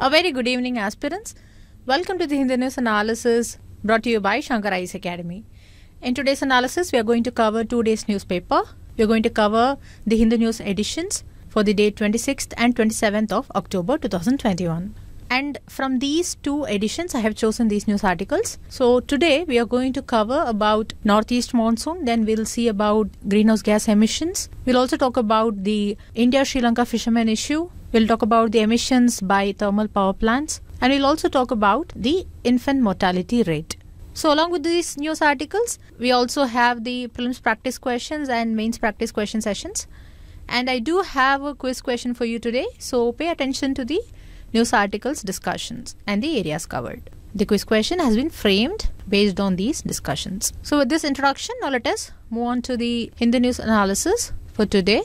A very good evening, aspirants. Welcome to the Hindi News Analysis brought to you by Shankar IS Academy. In today's analysis, we are going to cover two days' newspaper. We are going to cover the Hindu News editions for the day 26th and 27th of October 2021. And from these two editions, I have chosen these news articles. So today we are going to cover about northeast monsoon. Then we'll see about greenhouse gas emissions. We'll also talk about the India-Sri Lanka fishermen issue We'll talk about the emissions by thermal power plants and we'll also talk about the infant mortality rate. So along with these news articles, we also have the prelims practice questions and mains practice question sessions. And I do have a quiz question for you today. So pay attention to the news articles discussions and the areas covered. The quiz question has been framed based on these discussions. So with this introduction, now let us move on to the Hindu news analysis for today.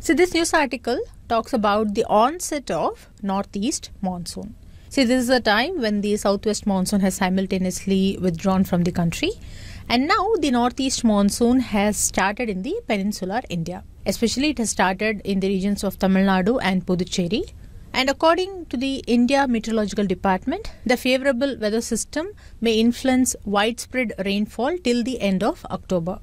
So this news article talks about the onset of northeast monsoon. See, this is a time when the southwest monsoon has simultaneously withdrawn from the country, and now the northeast monsoon has started in the peninsular India. Especially, it has started in the regions of Tamil Nadu and Puducherry. And according to the India Meteorological Department, the favorable weather system may influence widespread rainfall till the end of October.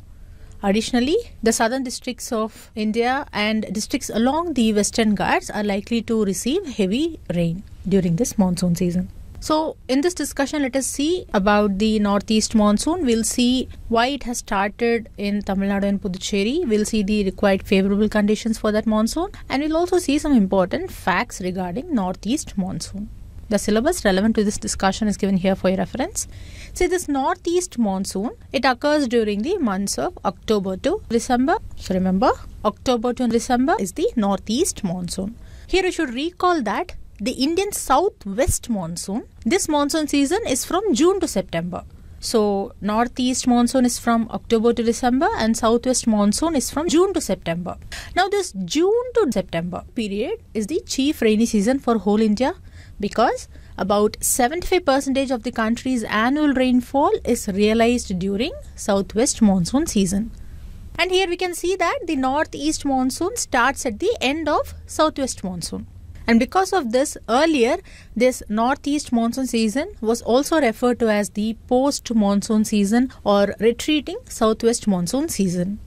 Additionally, the southern districts of India and districts along the western Ghats are likely to receive heavy rain during this monsoon season. So, in this discussion, let us see about the northeast monsoon. We'll see why it has started in Tamil Nadu and Puducherry. We'll see the required favorable conditions for that monsoon, and we'll also see some important facts regarding northeast monsoon. The syllabus relevant to this discussion is given here for your reference. See this northeast monsoon, it occurs during the months of October to December. So remember, October to December is the northeast monsoon. Here you should recall that the Indian southwest monsoon, this monsoon season is from June to September. So northeast monsoon is from October to December and southwest monsoon is from June to September. Now this June to September period is the chief rainy season for whole India because about 75% of the country's annual rainfall is realized during southwest monsoon season. And here we can see that the northeast monsoon starts at the end of southwest monsoon. And because of this, earlier this northeast monsoon season was also referred to as the post monsoon season or retreating southwest monsoon season.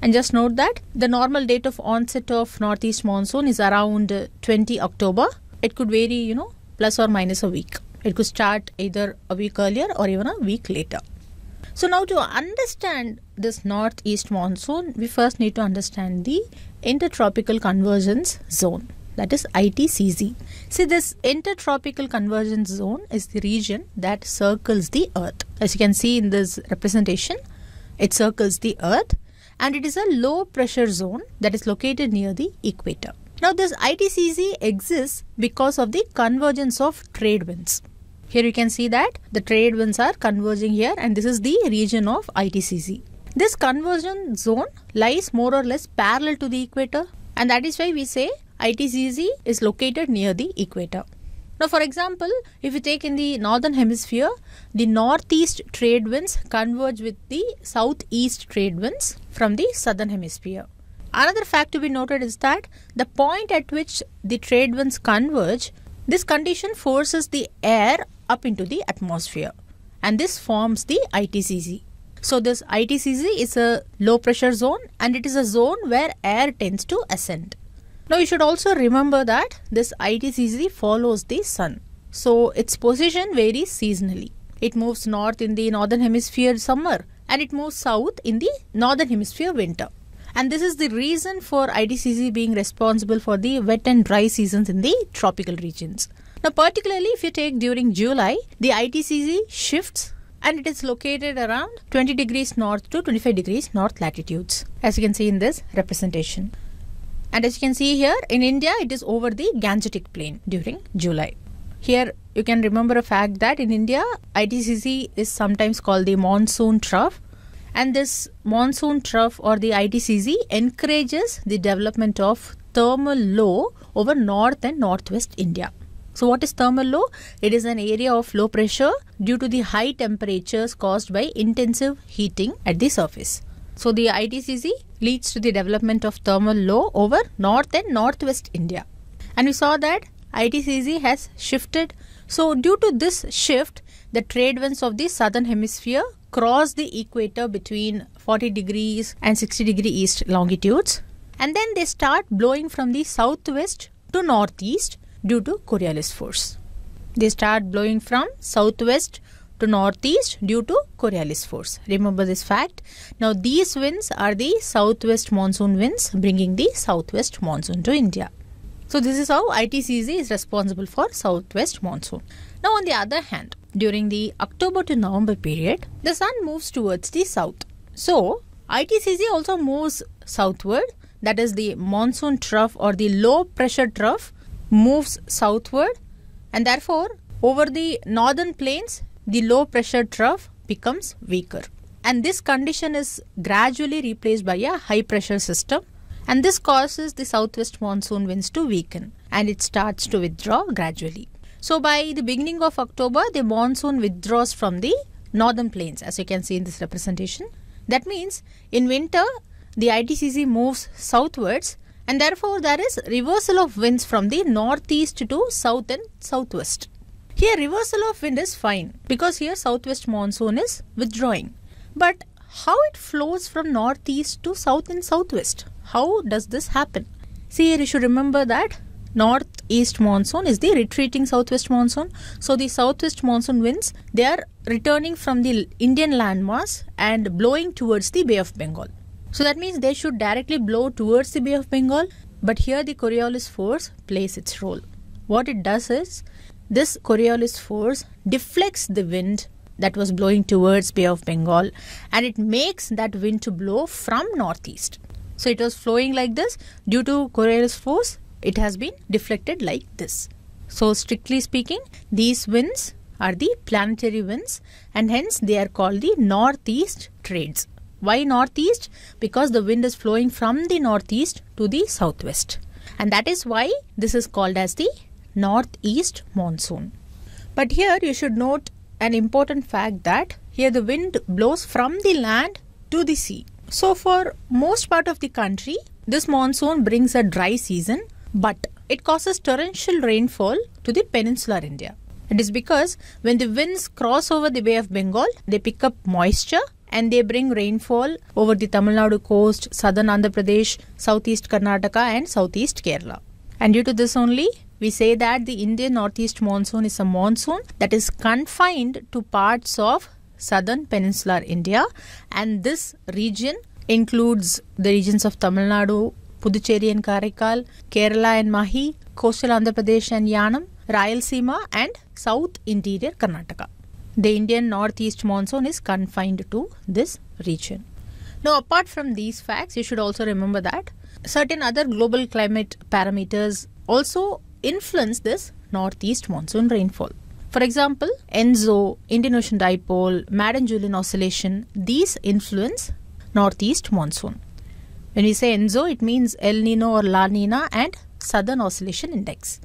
And just note that the normal date of onset of northeast monsoon is around 20 October it could vary you know plus or minus a week it could start either a week earlier or even a week later so now to understand this northeast monsoon we first need to understand the intertropical convergence zone that is ITCZ. See, this intertropical convergence zone is the region that circles the earth. As you can see in this representation, it circles the earth and it is a low pressure zone that is located near the equator. Now this ITCC exists because of the convergence of trade winds. Here you can see that the trade winds are converging here and this is the region of ITCC. This convergence zone lies more or less parallel to the equator and that is why we say ITCC is located near the equator. Now for example, if you take in the northern hemisphere, the northeast trade winds converge with the southeast trade winds from the southern hemisphere. Another fact to be noted is that the point at which the trade winds converge, this condition forces the air up into the atmosphere and this forms the ITCC. So this ITCC is a low pressure zone and it is a zone where air tends to ascend. Now you should also remember that this ITCC follows the sun. So its position varies seasonally. It moves north in the northern hemisphere summer and it moves south in the northern hemisphere winter and this is the reason for IDCC being responsible for the wet and dry seasons in the tropical regions. Now, particularly if you take during July, the ITCC shifts and it is located around 20 degrees north to 25 degrees north latitudes, as you can see in this representation. And as you can see here, in India, it is over the Gangetic Plain during July. Here, you can remember a fact that in India, IDCC is sometimes called the monsoon trough and this monsoon trough or the ITCZ encourages the development of thermal low over north and northwest India. So what is thermal low? It is an area of low pressure due to the high temperatures caused by intensive heating at the surface. So the ITCZ leads to the development of thermal low over north and northwest India. And we saw that ITCZ has shifted. So due to this shift, the trade winds of the southern hemisphere cross the equator between 40 degrees and 60 degree east longitudes and then they start blowing from the southwest to northeast due to Coriolis force. They start blowing from southwest to northeast due to Coriolis force. Remember this fact. Now these winds are the southwest monsoon winds bringing the southwest monsoon to India. So this is how ITCZ is responsible for southwest monsoon. Now, on the other hand, during the October to November period, the sun moves towards the south. So, ITCC also moves southward, that is, the monsoon trough or the low pressure trough moves southward, and therefore, over the northern plains, the low pressure trough becomes weaker. And this condition is gradually replaced by a high pressure system, and this causes the southwest monsoon winds to weaken and it starts to withdraw gradually. So by the beginning of October, the monsoon withdraws from the northern plains, as you can see in this representation. That means in winter, the ITCC moves southwards and therefore there is reversal of winds from the northeast to south and southwest. Here reversal of wind is fine because here southwest monsoon is withdrawing. But how it flows from northeast to south and southwest? How does this happen? See here you should remember that northeast monsoon is the retreating southwest monsoon. So the southwest monsoon winds, they are returning from the Indian landmass and blowing towards the Bay of Bengal. So that means they should directly blow towards the Bay of Bengal, but here the Coriolis force plays its role. What it does is this Coriolis force deflects the wind that was blowing towards Bay of Bengal and it makes that wind to blow from northeast. So it was flowing like this due to Coriolis force it has been deflected like this. So strictly speaking, these winds are the planetary winds and hence they are called the northeast trades. Why northeast? Because the wind is flowing from the northeast to the southwest. And that is why this is called as the northeast monsoon. But here you should note an important fact that here the wind blows from the land to the sea. So for most part of the country, this monsoon brings a dry season but it causes torrential rainfall to the peninsular India. It is because when the winds cross over the Bay of Bengal, they pick up moisture and they bring rainfall over the Tamil Nadu coast, southern Andhra Pradesh, southeast Karnataka, and southeast Kerala. And due to this only, we say that the Indian northeast monsoon is a monsoon that is confined to parts of southern peninsular India, and this region includes the regions of Tamil Nadu, Puducherry and Karaikal, Kerala and Mahi, coastal Andhra Pradesh and Yanam, Rayalaseema and south interior Karnataka. The Indian northeast monsoon is confined to this region. Now, apart from these facts, you should also remember that certain other global climate parameters also influence this northeast monsoon rainfall. For example, ENZO, Indian Ocean Dipole, Madden Julian Oscillation, these influence northeast monsoon. When we say ENSO, it means El Nino or La Nina and Southern Oscillation Index.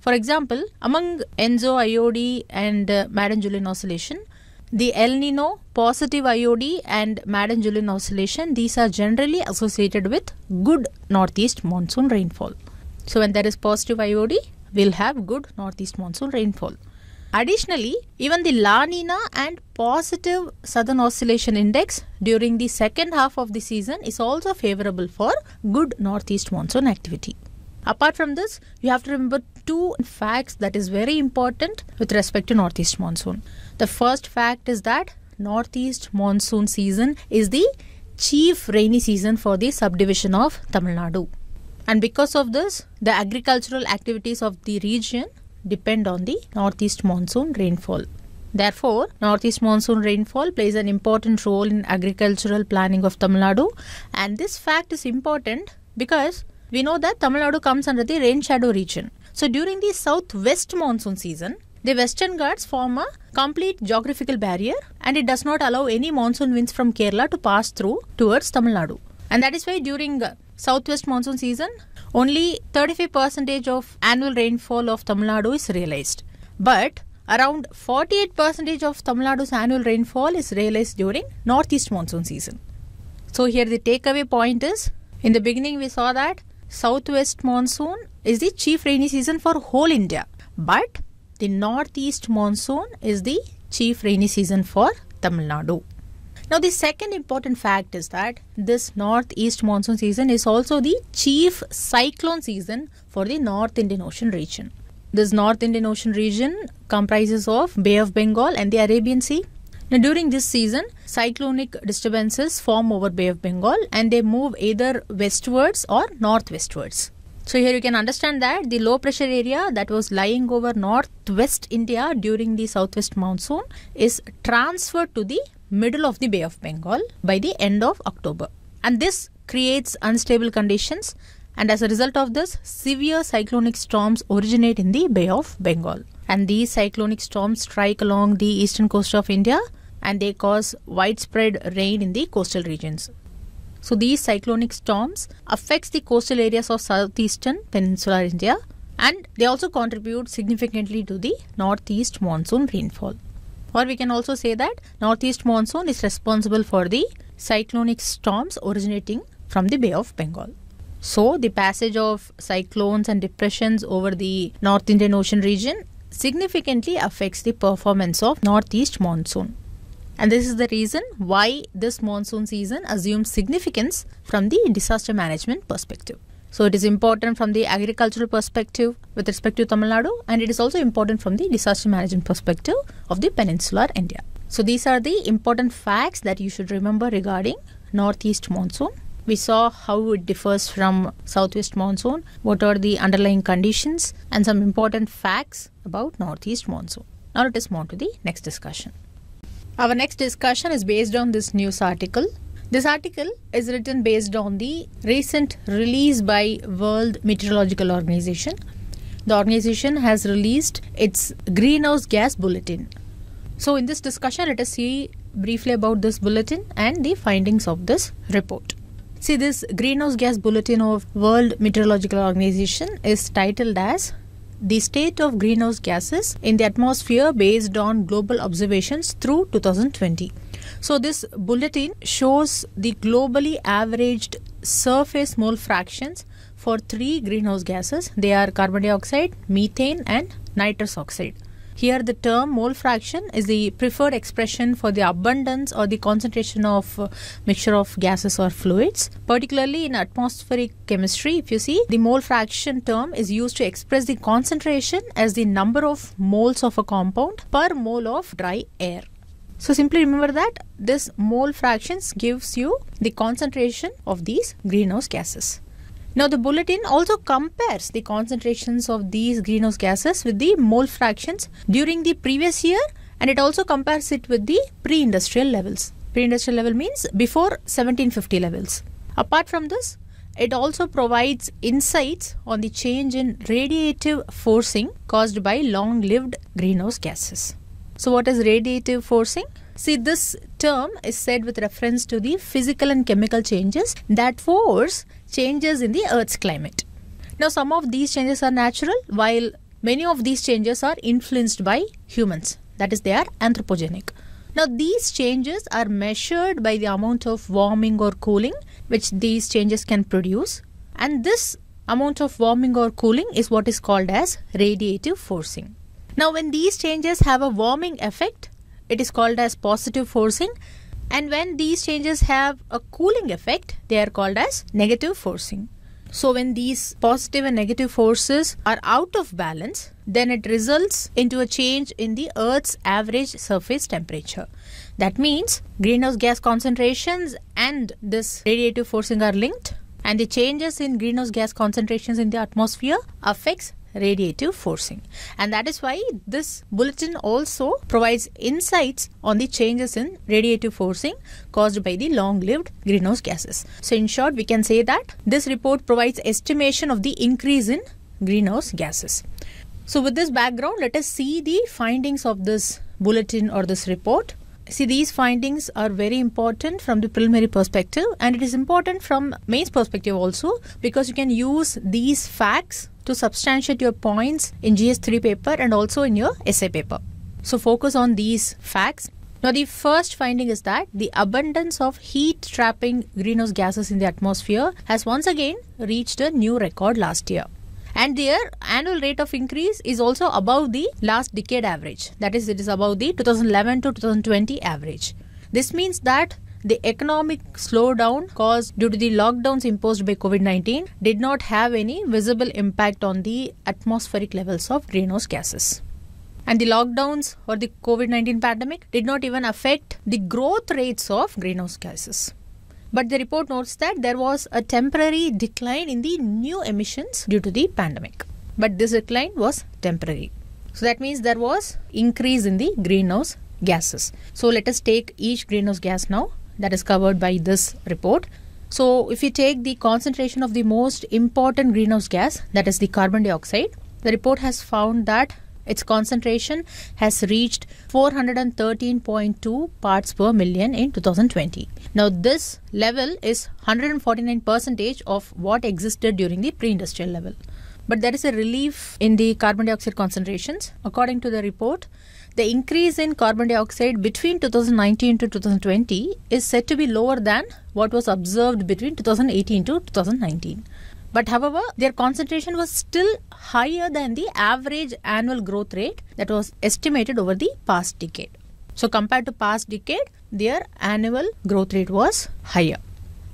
For example, among ENSO, IOD and uh, julian Oscillation, the El Nino, positive IOD and madden julian Oscillation, these are generally associated with good northeast monsoon rainfall. So when there is positive IOD, we'll have good northeast monsoon rainfall. Additionally, even the La Nina and positive Southern Oscillation Index during the second half of the season is also favorable for good northeast monsoon activity. Apart from this, you have to remember two facts that is very important with respect to northeast monsoon. The first fact is that northeast monsoon season is the chief rainy season for the subdivision of Tamil Nadu. And because of this, the agricultural activities of the region depend on the northeast monsoon rainfall. Therefore, northeast monsoon rainfall plays an important role in agricultural planning of Tamil Nadu and this fact is important because we know that Tamil Nadu comes under the rain shadow region. So during the southwest monsoon season, the western ghats form a complete geographical barrier and it does not allow any monsoon winds from Kerala to pass through towards Tamil Nadu. And that is why during southwest monsoon season, only 35% of annual rainfall of Tamil Nadu is realized. But around 48% of Tamil Nadu's annual rainfall is realized during northeast monsoon season. So here the takeaway point is in the beginning we saw that southwest monsoon is the chief rainy season for whole India but the northeast monsoon is the chief rainy season for Tamil Nadu. Now, the second important fact is that this northeast monsoon season is also the chief cyclone season for the North Indian Ocean region. This North Indian Ocean region comprises of Bay of Bengal and the Arabian Sea. Now, during this season, cyclonic disturbances form over Bay of Bengal and they move either westwards or northwestwards. So here you can understand that the low pressure area that was lying over northwest India during the southwest monsoon is transferred to the middle of the Bay of Bengal by the end of October. And this creates unstable conditions and as a result of this severe cyclonic storms originate in the Bay of Bengal. And these cyclonic storms strike along the eastern coast of India and they cause widespread rain in the coastal regions. So these cyclonic storms affects the coastal areas of southeastern peninsular India and they also contribute significantly to the northeast monsoon rainfall. Or we can also say that northeast monsoon is responsible for the cyclonic storms originating from the Bay of Bengal. So, the passage of cyclones and depressions over the North Indian Ocean region significantly affects the performance of northeast monsoon. And this is the reason why this monsoon season assumes significance from the disaster management perspective. So it is important from the agricultural perspective with respect to Tamil Nadu and it is also important from the disaster management perspective of the peninsular India. So these are the important facts that you should remember regarding northeast monsoon. We saw how it differs from southwest monsoon, what are the underlying conditions and some important facts about northeast monsoon. Now let us move on to the next discussion. Our next discussion is based on this news article this article is written based on the recent release by World Meteorological Organization. The organization has released its greenhouse gas bulletin. So in this discussion, let us see briefly about this bulletin and the findings of this report. See this greenhouse gas bulletin of World Meteorological Organization is titled as the state of greenhouse gases in the atmosphere based on global observations through 2020. So this bulletin shows the globally averaged surface mole fractions for three greenhouse gases. They are carbon dioxide, methane and nitrous oxide. Here the term mole fraction is the preferred expression for the abundance or the concentration of uh, mixture of gases or fluids. Particularly in atmospheric chemistry, if you see, the mole fraction term is used to express the concentration as the number of moles of a compound per mole of dry air. So simply remember that this mole fractions gives you the concentration of these greenhouse gases. Now the bulletin also compares the concentrations of these greenhouse gases with the mole fractions during the previous year and it also compares it with the pre-industrial levels. Pre-industrial level means before 1750 levels. Apart from this, it also provides insights on the change in radiative forcing caused by long-lived greenhouse gases. So what is radiative forcing? See, this term is said with reference to the physical and chemical changes that force changes in the Earth's climate. Now, some of these changes are natural, while many of these changes are influenced by humans. That is, they are anthropogenic. Now, these changes are measured by the amount of warming or cooling which these changes can produce. And this amount of warming or cooling is what is called as radiative forcing. Now when these changes have a warming effect, it is called as positive forcing and when these changes have a cooling effect, they are called as negative forcing. So when these positive and negative forces are out of balance, then it results into a change in the Earth's average surface temperature. That means greenhouse gas concentrations and this radiative forcing are linked and the changes in greenhouse gas concentrations in the atmosphere affects radiative forcing. And that is why this bulletin also provides insights on the changes in radiative forcing caused by the long-lived greenhouse gases. So in short, we can say that this report provides estimation of the increase in greenhouse gases. So with this background, let us see the findings of this bulletin or this report. See, these findings are very important from the preliminary perspective, and it is important from mains perspective also because you can use these facts to substantiate your points in GS3 paper and also in your essay paper. So, focus on these facts. Now, the first finding is that the abundance of heat trapping greenhouse gases in the atmosphere has once again reached a new record last year and their annual rate of increase is also above the last decade average that is it is above the 2011 to 2020 average this means that the economic slowdown caused due to the lockdowns imposed by COVID 19 did not have any visible impact on the atmospheric levels of greenhouse gases. And the lockdowns or the COVID 19 pandemic did not even affect the growth rates of greenhouse gases. But the report notes that there was a temporary decline in the new emissions due to the pandemic. But this decline was temporary. So that means there was increase in the greenhouse gases. So let us take each greenhouse gas now that is covered by this report. So if you take the concentration of the most important greenhouse gas that is the carbon dioxide, the report has found that its concentration has reached 413.2 parts per million in 2020. Now, this level is 149 percentage of what existed during the pre-industrial level. But there is a relief in the carbon dioxide concentrations. According to the report, the increase in carbon dioxide between 2019 to 2020 is said to be lower than what was observed between 2018 to 2019. But however, their concentration was still higher than the average annual growth rate that was estimated over the past decade. So, compared to past decade, their annual growth rate was higher.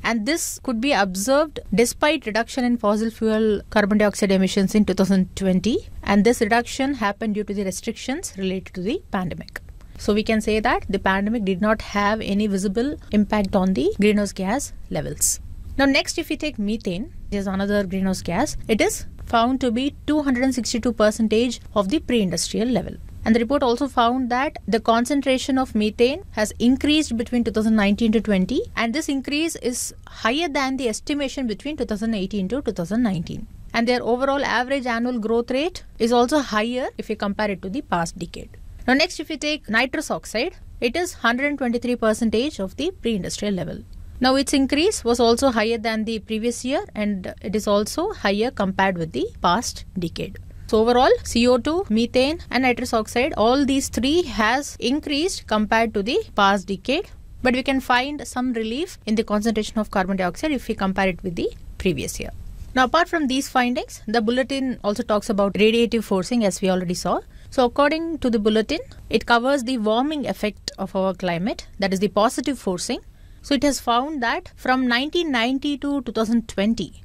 And this could be observed despite reduction in fossil fuel carbon dioxide emissions in 2020. And this reduction happened due to the restrictions related to the pandemic. So we can say that the pandemic did not have any visible impact on the greenhouse gas levels. Now next if we take methane, which is another greenhouse gas, it is found to be 262 percentage of the pre-industrial level. And the report also found that the concentration of methane has increased between 2019 to 20, and this increase is higher than the estimation between 2018 to 2019. And their overall average annual growth rate is also higher if you compare it to the past decade. Now, next, if you take nitrous oxide, it is 123 percentage of the pre industrial level. Now its increase was also higher than the previous year and it is also higher compared with the past decade. So overall CO2, methane and nitrous oxide all these three has increased compared to the past decade but we can find some relief in the concentration of carbon dioxide if we compare it with the previous year. Now apart from these findings the bulletin also talks about radiative forcing as we already saw. So according to the bulletin it covers the warming effect of our climate that is the positive forcing so it has found that from 1990 to 2020,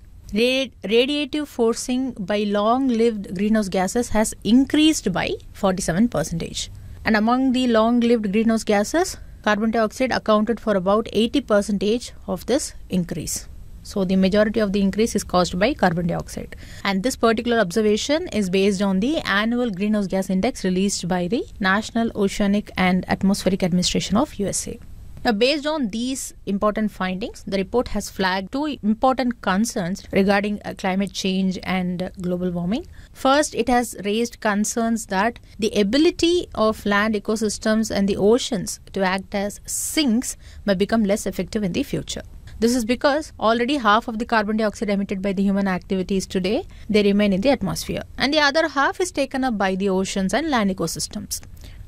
radiative forcing by long-lived greenhouse gases has increased by 47 percentage. And among the long-lived greenhouse gases, carbon dioxide accounted for about 80 percentage of this increase. So the majority of the increase is caused by carbon dioxide. And this particular observation is based on the annual greenhouse gas index released by the National Oceanic and Atmospheric Administration of USA. Now, based on these important findings, the report has flagged two important concerns regarding uh, climate change and global warming. First, it has raised concerns that the ability of land ecosystems and the oceans to act as sinks may become less effective in the future. This is because already half of the carbon dioxide emitted by the human activities today, they remain in the atmosphere. And the other half is taken up by the oceans and land ecosystems.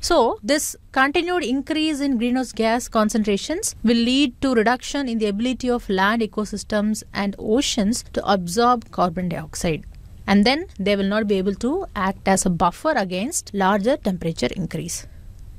So, this continued increase in greenhouse gas concentrations will lead to reduction in the ability of land ecosystems and oceans to absorb carbon dioxide. And then they will not be able to act as a buffer against larger temperature increase.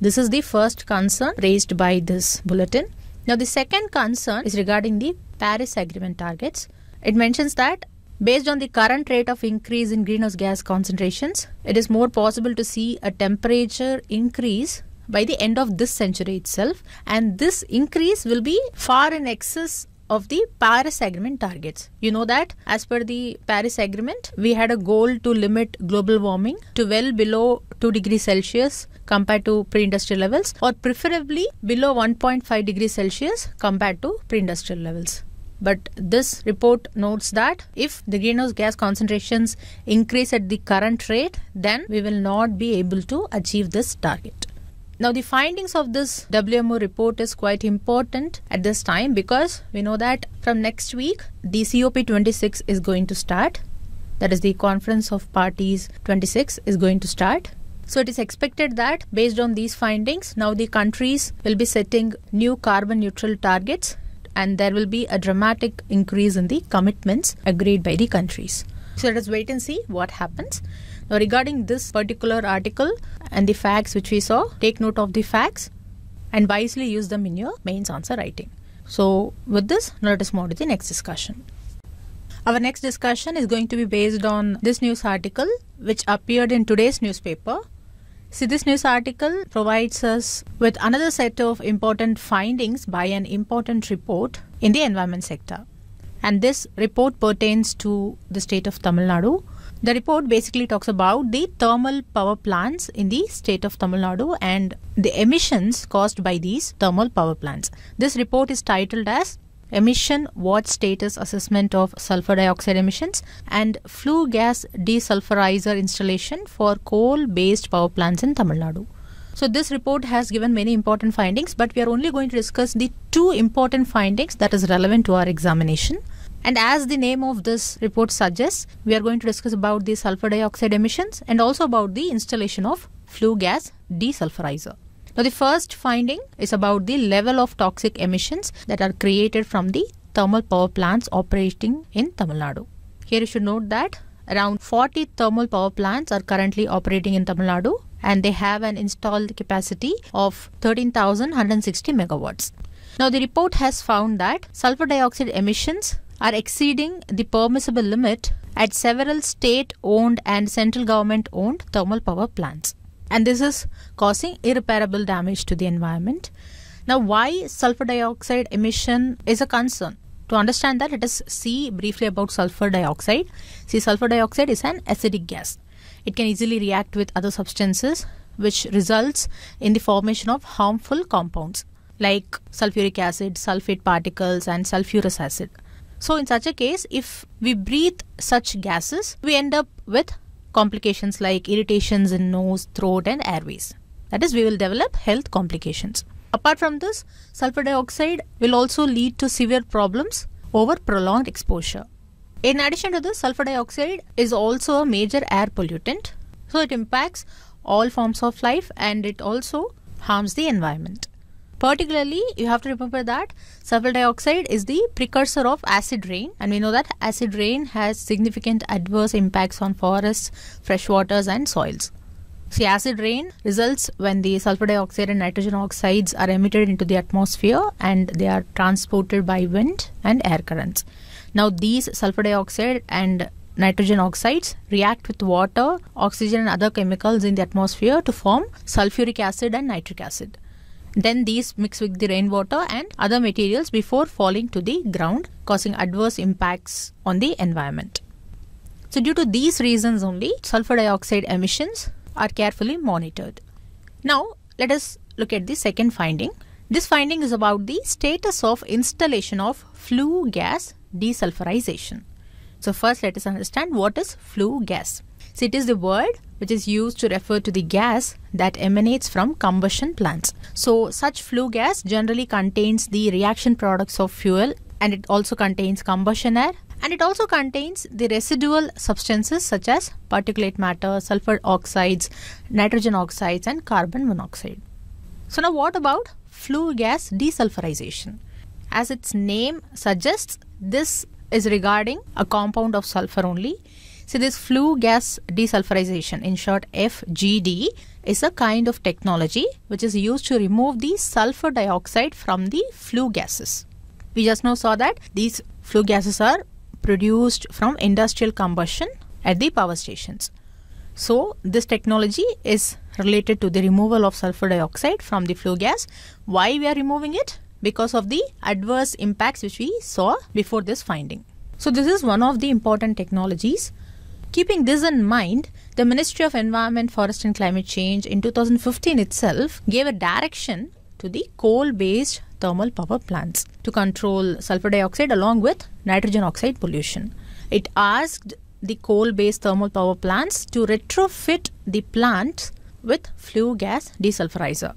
This is the first concern raised by this bulletin. Now, the second concern is regarding the Paris Agreement targets. It mentions that Based on the current rate of increase in greenhouse gas concentrations, it is more possible to see a temperature increase by the end of this century itself, and this increase will be far in excess of the Paris Agreement targets. You know that as per the Paris Agreement, we had a goal to limit global warming to well below 2 degrees Celsius compared to pre industrial levels, or preferably below 1.5 degrees Celsius compared to pre industrial levels. But this report notes that if the greenhouse gas concentrations increase at the current rate, then we will not be able to achieve this target. Now, the findings of this WMO report is quite important at this time because we know that from next week, the COP26 is going to start. That is, the Conference of Parties 26 is going to start. So, it is expected that based on these findings, now the countries will be setting new carbon neutral targets and there will be a dramatic increase in the commitments agreed by the countries. So let us wait and see what happens. Now, regarding this particular article and the facts which we saw, take note of the facts and wisely use them in your mains answer writing. So, with this, let us move to the next discussion. Our next discussion is going to be based on this news article which appeared in today's newspaper See, this news article provides us with another set of important findings by an important report in the environment sector. And this report pertains to the state of Tamil Nadu. The report basically talks about the thermal power plants in the state of Tamil Nadu and the emissions caused by these thermal power plants. This report is titled as emission watch status assessment of sulfur dioxide emissions and flue gas desulfurizer installation for coal based power plants in Tamil Nadu. So this report has given many important findings but we are only going to discuss the two important findings that is relevant to our examination. And as the name of this report suggests, we are going to discuss about the sulfur dioxide emissions and also about the installation of flue gas desulfurizer. Now, the first finding is about the level of toxic emissions that are created from the thermal power plants operating in Tamil Nadu. Here you should note that around 40 thermal power plants are currently operating in Tamil Nadu and they have an installed capacity of 13,160 megawatts. Now, the report has found that sulfur dioxide emissions are exceeding the permissible limit at several state owned and central government owned thermal power plants and this is causing irreparable damage to the environment. Now, why sulfur dioxide emission is a concern? To understand that, let us see briefly about sulfur dioxide. See, sulfur dioxide is an acidic gas. It can easily react with other substances, which results in the formation of harmful compounds like sulfuric acid, sulfate particles, and sulfurous acid. So, in such a case, if we breathe such gases, we end up with complications like irritations in nose, throat, and airways. That is, we will develop health complications. Apart from this, sulfur dioxide will also lead to severe problems over prolonged exposure. In addition to this, sulfur dioxide is also a major air pollutant, so it impacts all forms of life and it also harms the environment. Particularly, you have to remember that sulfur dioxide is the precursor of acid rain and we know that acid rain has significant adverse impacts on forests, freshwaters and soils. See, acid rain results when the sulfur dioxide and nitrogen oxides are emitted into the atmosphere and they are transported by wind and air currents. Now, these sulfur dioxide and nitrogen oxides react with water, oxygen and other chemicals in the atmosphere to form sulfuric acid and nitric acid. Then these mix with the rainwater and other materials before falling to the ground, causing adverse impacts on the environment. So due to these reasons only, sulfur dioxide emissions are carefully monitored. Now let us look at the second finding. This finding is about the status of installation of flue gas desulfurization. So first let us understand what is flue gas. So it is the word which is used to refer to the gas that emanates from combustion plants. So such flue gas generally contains the reaction products of fuel and it also contains combustion air and it also contains the residual substances such as particulate matter, sulfur oxides, nitrogen oxides and carbon monoxide. So now what about flue gas desulfurization? As its name suggests, this is regarding a compound of sulfur only so this flue gas desulfurization, in short FGD, is a kind of technology which is used to remove the sulfur dioxide from the flue gases. We just now saw that these flue gases are produced from industrial combustion at the power stations. So this technology is related to the removal of sulfur dioxide from the flue gas. Why we are removing it? Because of the adverse impacts which we saw before this finding. So this is one of the important technologies Keeping this in mind, the Ministry of Environment, Forest and Climate Change in 2015 itself gave a direction to the coal based thermal power plants to control sulfur dioxide along with nitrogen oxide pollution. It asked the coal based thermal power plants to retrofit the plants with flue gas desulfurizer.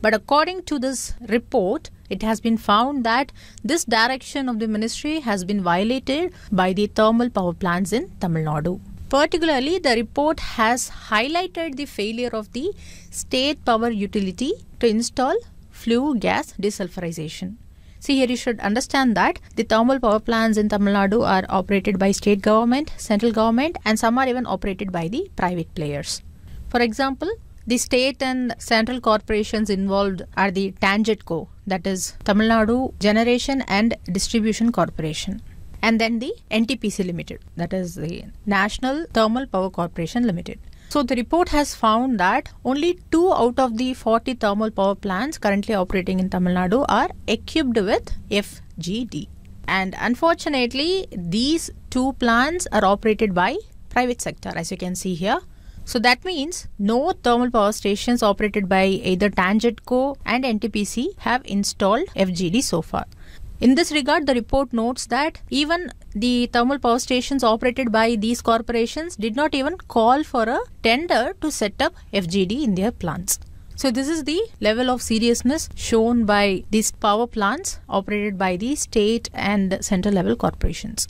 But according to this report, it has been found that this direction of the ministry has been violated by the thermal power plants in Tamil Nadu. Particularly, the report has highlighted the failure of the state power utility to install flue gas desulfurization. See here you should understand that the thermal power plants in Tamil Nadu are operated by state government, central government and some are even operated by the private players. For example, the state and central corporations involved are the Tangetco, that is Tamil Nadu Generation and Distribution Corporation. And then the NTPC Limited, that is the National Thermal Power Corporation Limited. So the report has found that only two out of the 40 thermal power plants currently operating in Tamil Nadu are equipped with FGD. And unfortunately, these two plants are operated by private sector, as you can see here. So that means no thermal power stations operated by either Tangentco and NTPC have installed FGD so far. In this regard, the report notes that even the thermal power stations operated by these corporations did not even call for a tender to set up FGD in their plants. So, this is the level of seriousness shown by these power plants operated by the state and central level corporations.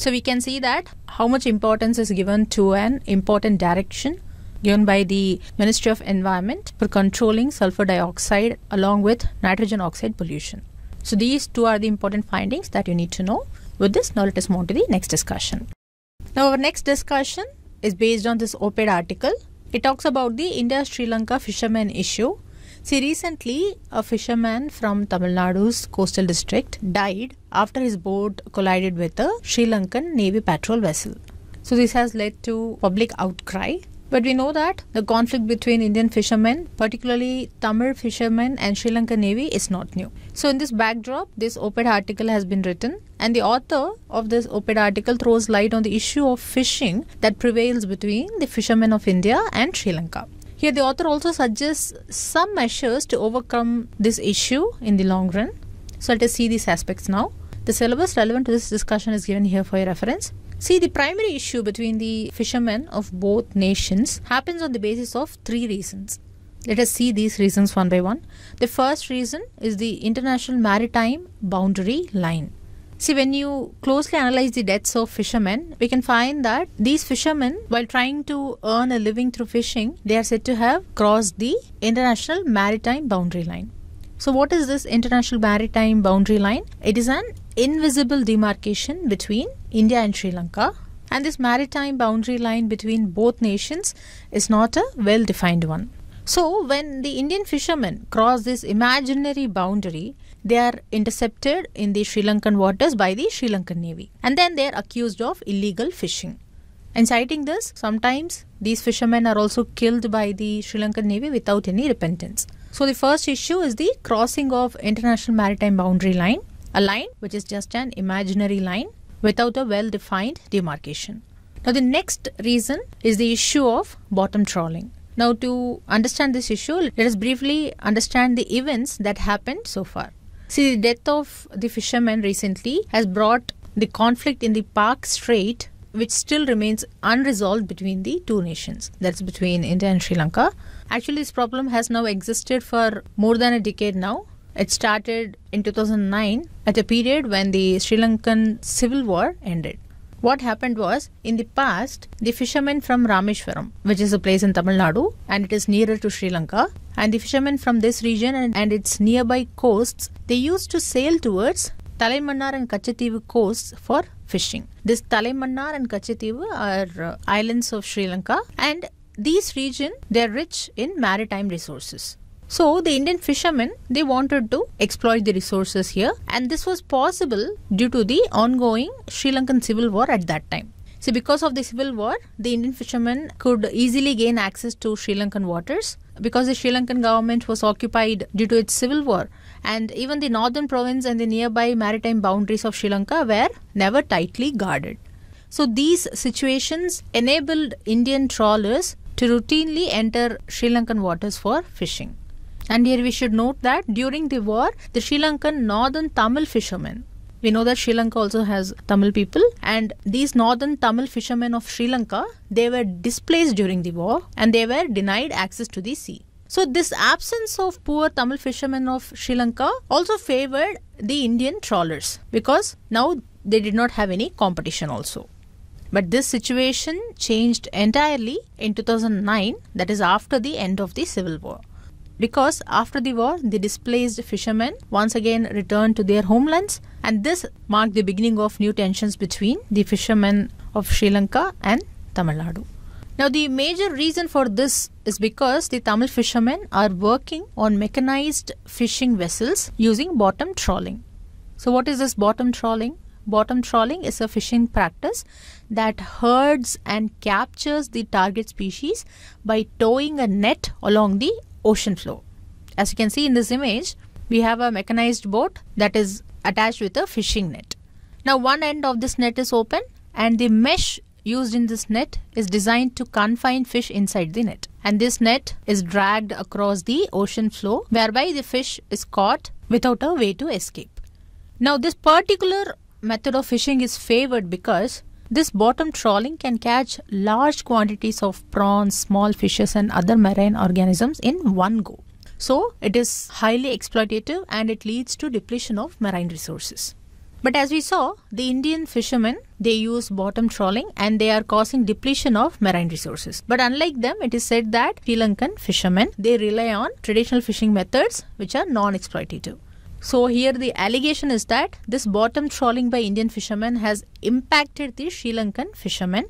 So we can see that how much importance is given to an important direction given by the Ministry of Environment for controlling sulfur dioxide along with nitrogen oxide pollution. So these two are the important findings that you need to know. With this, now let us move on to the next discussion. Now our next discussion is based on this op-ed article. It talks about the India-Sri Lanka fishermen issue See, recently, a fisherman from Tamil Nadu's coastal district died after his boat collided with a Sri Lankan Navy patrol vessel. So, this has led to public outcry. But we know that the conflict between Indian fishermen, particularly Tamil fishermen and Sri Lankan Navy, is not new. So, in this backdrop, this op-ed article has been written, and the author of this op-ed article throws light on the issue of fishing that prevails between the fishermen of India and Sri Lanka. Here, the author also suggests some measures to overcome this issue in the long run. So, let us see these aspects now. The syllabus relevant to this discussion is given here for your reference. See, the primary issue between the fishermen of both nations happens on the basis of three reasons. Let us see these reasons one by one. The first reason is the international maritime boundary line. See, when you closely analyze the deaths of fishermen, we can find that these fishermen, while trying to earn a living through fishing, they are said to have crossed the international maritime boundary line. So, what is this international maritime boundary line? It is an invisible demarcation between India and Sri Lanka, and this maritime boundary line between both nations is not a well defined one. So, when the Indian fishermen cross this imaginary boundary, they are intercepted in the Sri Lankan waters by the Sri Lankan Navy. And then they are accused of illegal fishing. And citing this, sometimes these fishermen are also killed by the Sri Lankan Navy without any repentance. So the first issue is the crossing of international maritime boundary line, a line which is just an imaginary line without a well-defined demarcation. Now the next reason is the issue of bottom trawling. Now to understand this issue, let us briefly understand the events that happened so far. See, the death of the fishermen recently has brought the conflict in the Park Strait, which still remains unresolved between the two nations. That's between India and Sri Lanka. Actually, this problem has now existed for more than a decade now. It started in 2009 at a period when the Sri Lankan civil war ended. What happened was, in the past, the fishermen from Rameshwaram, which is a place in Tamil Nadu and it is nearer to Sri Lanka, and the fishermen from this region and, and its nearby coasts they used to sail towards Talaimannar and Kachativu coasts for fishing. This Talaimannar and Kachativu are uh, islands of Sri Lanka and these regions they are rich in maritime resources. So the Indian fishermen they wanted to exploit the resources here and this was possible due to the ongoing Sri Lankan civil war at that time. So because of the civil war the Indian fishermen could easily gain access to Sri Lankan waters because the Sri Lankan government was occupied due to its civil war and even the northern province and the nearby maritime boundaries of Sri Lanka were never tightly guarded. So these situations enabled Indian trawlers to routinely enter Sri Lankan waters for fishing. And here we should note that during the war, the Sri Lankan northern Tamil fishermen, we know that Sri Lanka also has Tamil people, and these northern Tamil fishermen of Sri Lanka, they were displaced during the war and they were denied access to the sea. So, this absence of poor Tamil fishermen of Sri Lanka also favored the Indian trawlers because now they did not have any competition also. But this situation changed entirely in 2009, that is after the end of the civil war. Because after the war, the displaced fishermen once again returned to their homelands, and this marked the beginning of new tensions between the fishermen of Sri Lanka and Tamil Nadu. Now, the major reason for this is because the Tamil fishermen are working on mechanized fishing vessels using bottom trawling. So, what is this bottom trawling? Bottom trawling is a fishing practice that herds and captures the target species by towing a net along the ocean floor. As you can see in this image, we have a mechanized boat that is attached with a fishing net. Now, one end of this net is open and the mesh used in this net is designed to confine fish inside the net. And this net is dragged across the ocean floor, whereby the fish is caught without a way to escape. Now, this particular method of fishing is favored because this bottom trawling can catch large quantities of prawns, small fishes, and other marine organisms in one go. So, it is highly exploitative and it leads to depletion of marine resources. But as we saw, the Indian fishermen they use bottom trawling and they are causing depletion of marine resources. But unlike them, it is said that Sri Lankan fishermen they rely on traditional fishing methods which are non-exploitative. So here the allegation is that this bottom trawling by Indian fishermen has impacted the Sri Lankan fishermen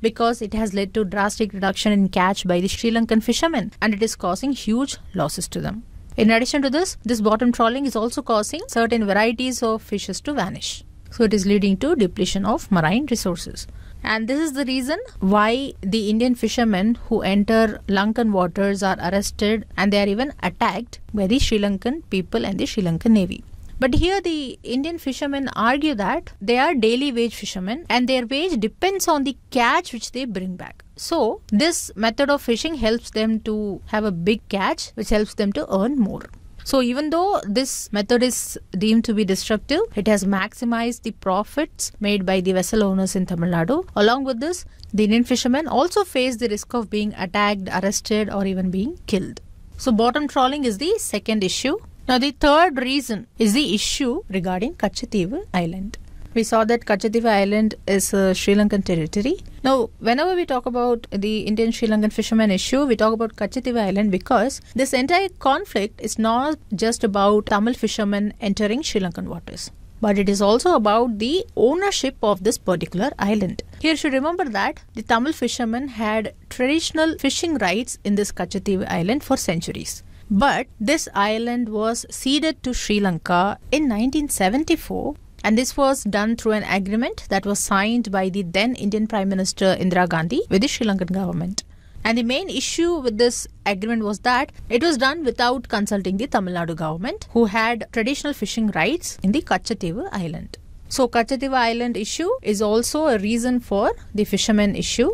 because it has led to drastic reduction in catch by the Sri Lankan fishermen and it is causing huge losses to them. In addition to this, this bottom trawling is also causing certain varieties of fishes to vanish. So it is leading to depletion of marine resources. And this is the reason why the Indian fishermen who enter Lankan waters are arrested and they are even attacked by the Sri Lankan people and the Sri Lankan Navy. But here the Indian fishermen argue that they are daily wage fishermen and their wage depends on the catch which they bring back. So, this method of fishing helps them to have a big catch, which helps them to earn more. So, even though this method is deemed to be destructive, it has maximized the profits made by the vessel owners in Tamil Nadu. Along with this, the Indian fishermen also face the risk of being attacked, arrested, or even being killed. So, bottom trawling is the second issue. Now, the third reason is the issue regarding Kachatevu Island. We saw that Kachatevu Island is a Sri Lankan territory. Now, whenever we talk about the Indian Sri Lankan fishermen issue, we talk about Kachatevu Island because this entire conflict is not just about Tamil fishermen entering Sri Lankan waters but it is also about the ownership of this particular island. Here you should remember that the Tamil fishermen had traditional fishing rights in this Kachatevu island for centuries. But this island was ceded to Sri Lanka in 1974 and this was done through an agreement that was signed by the then Indian Prime Minister Indira Gandhi with the Sri Lankan government. And the main issue with this agreement was that it was done without consulting the Tamil Nadu government, who had traditional fishing rights in the Kachatevu island. So Kachatevu Island issue is also a reason for the fishermen issue.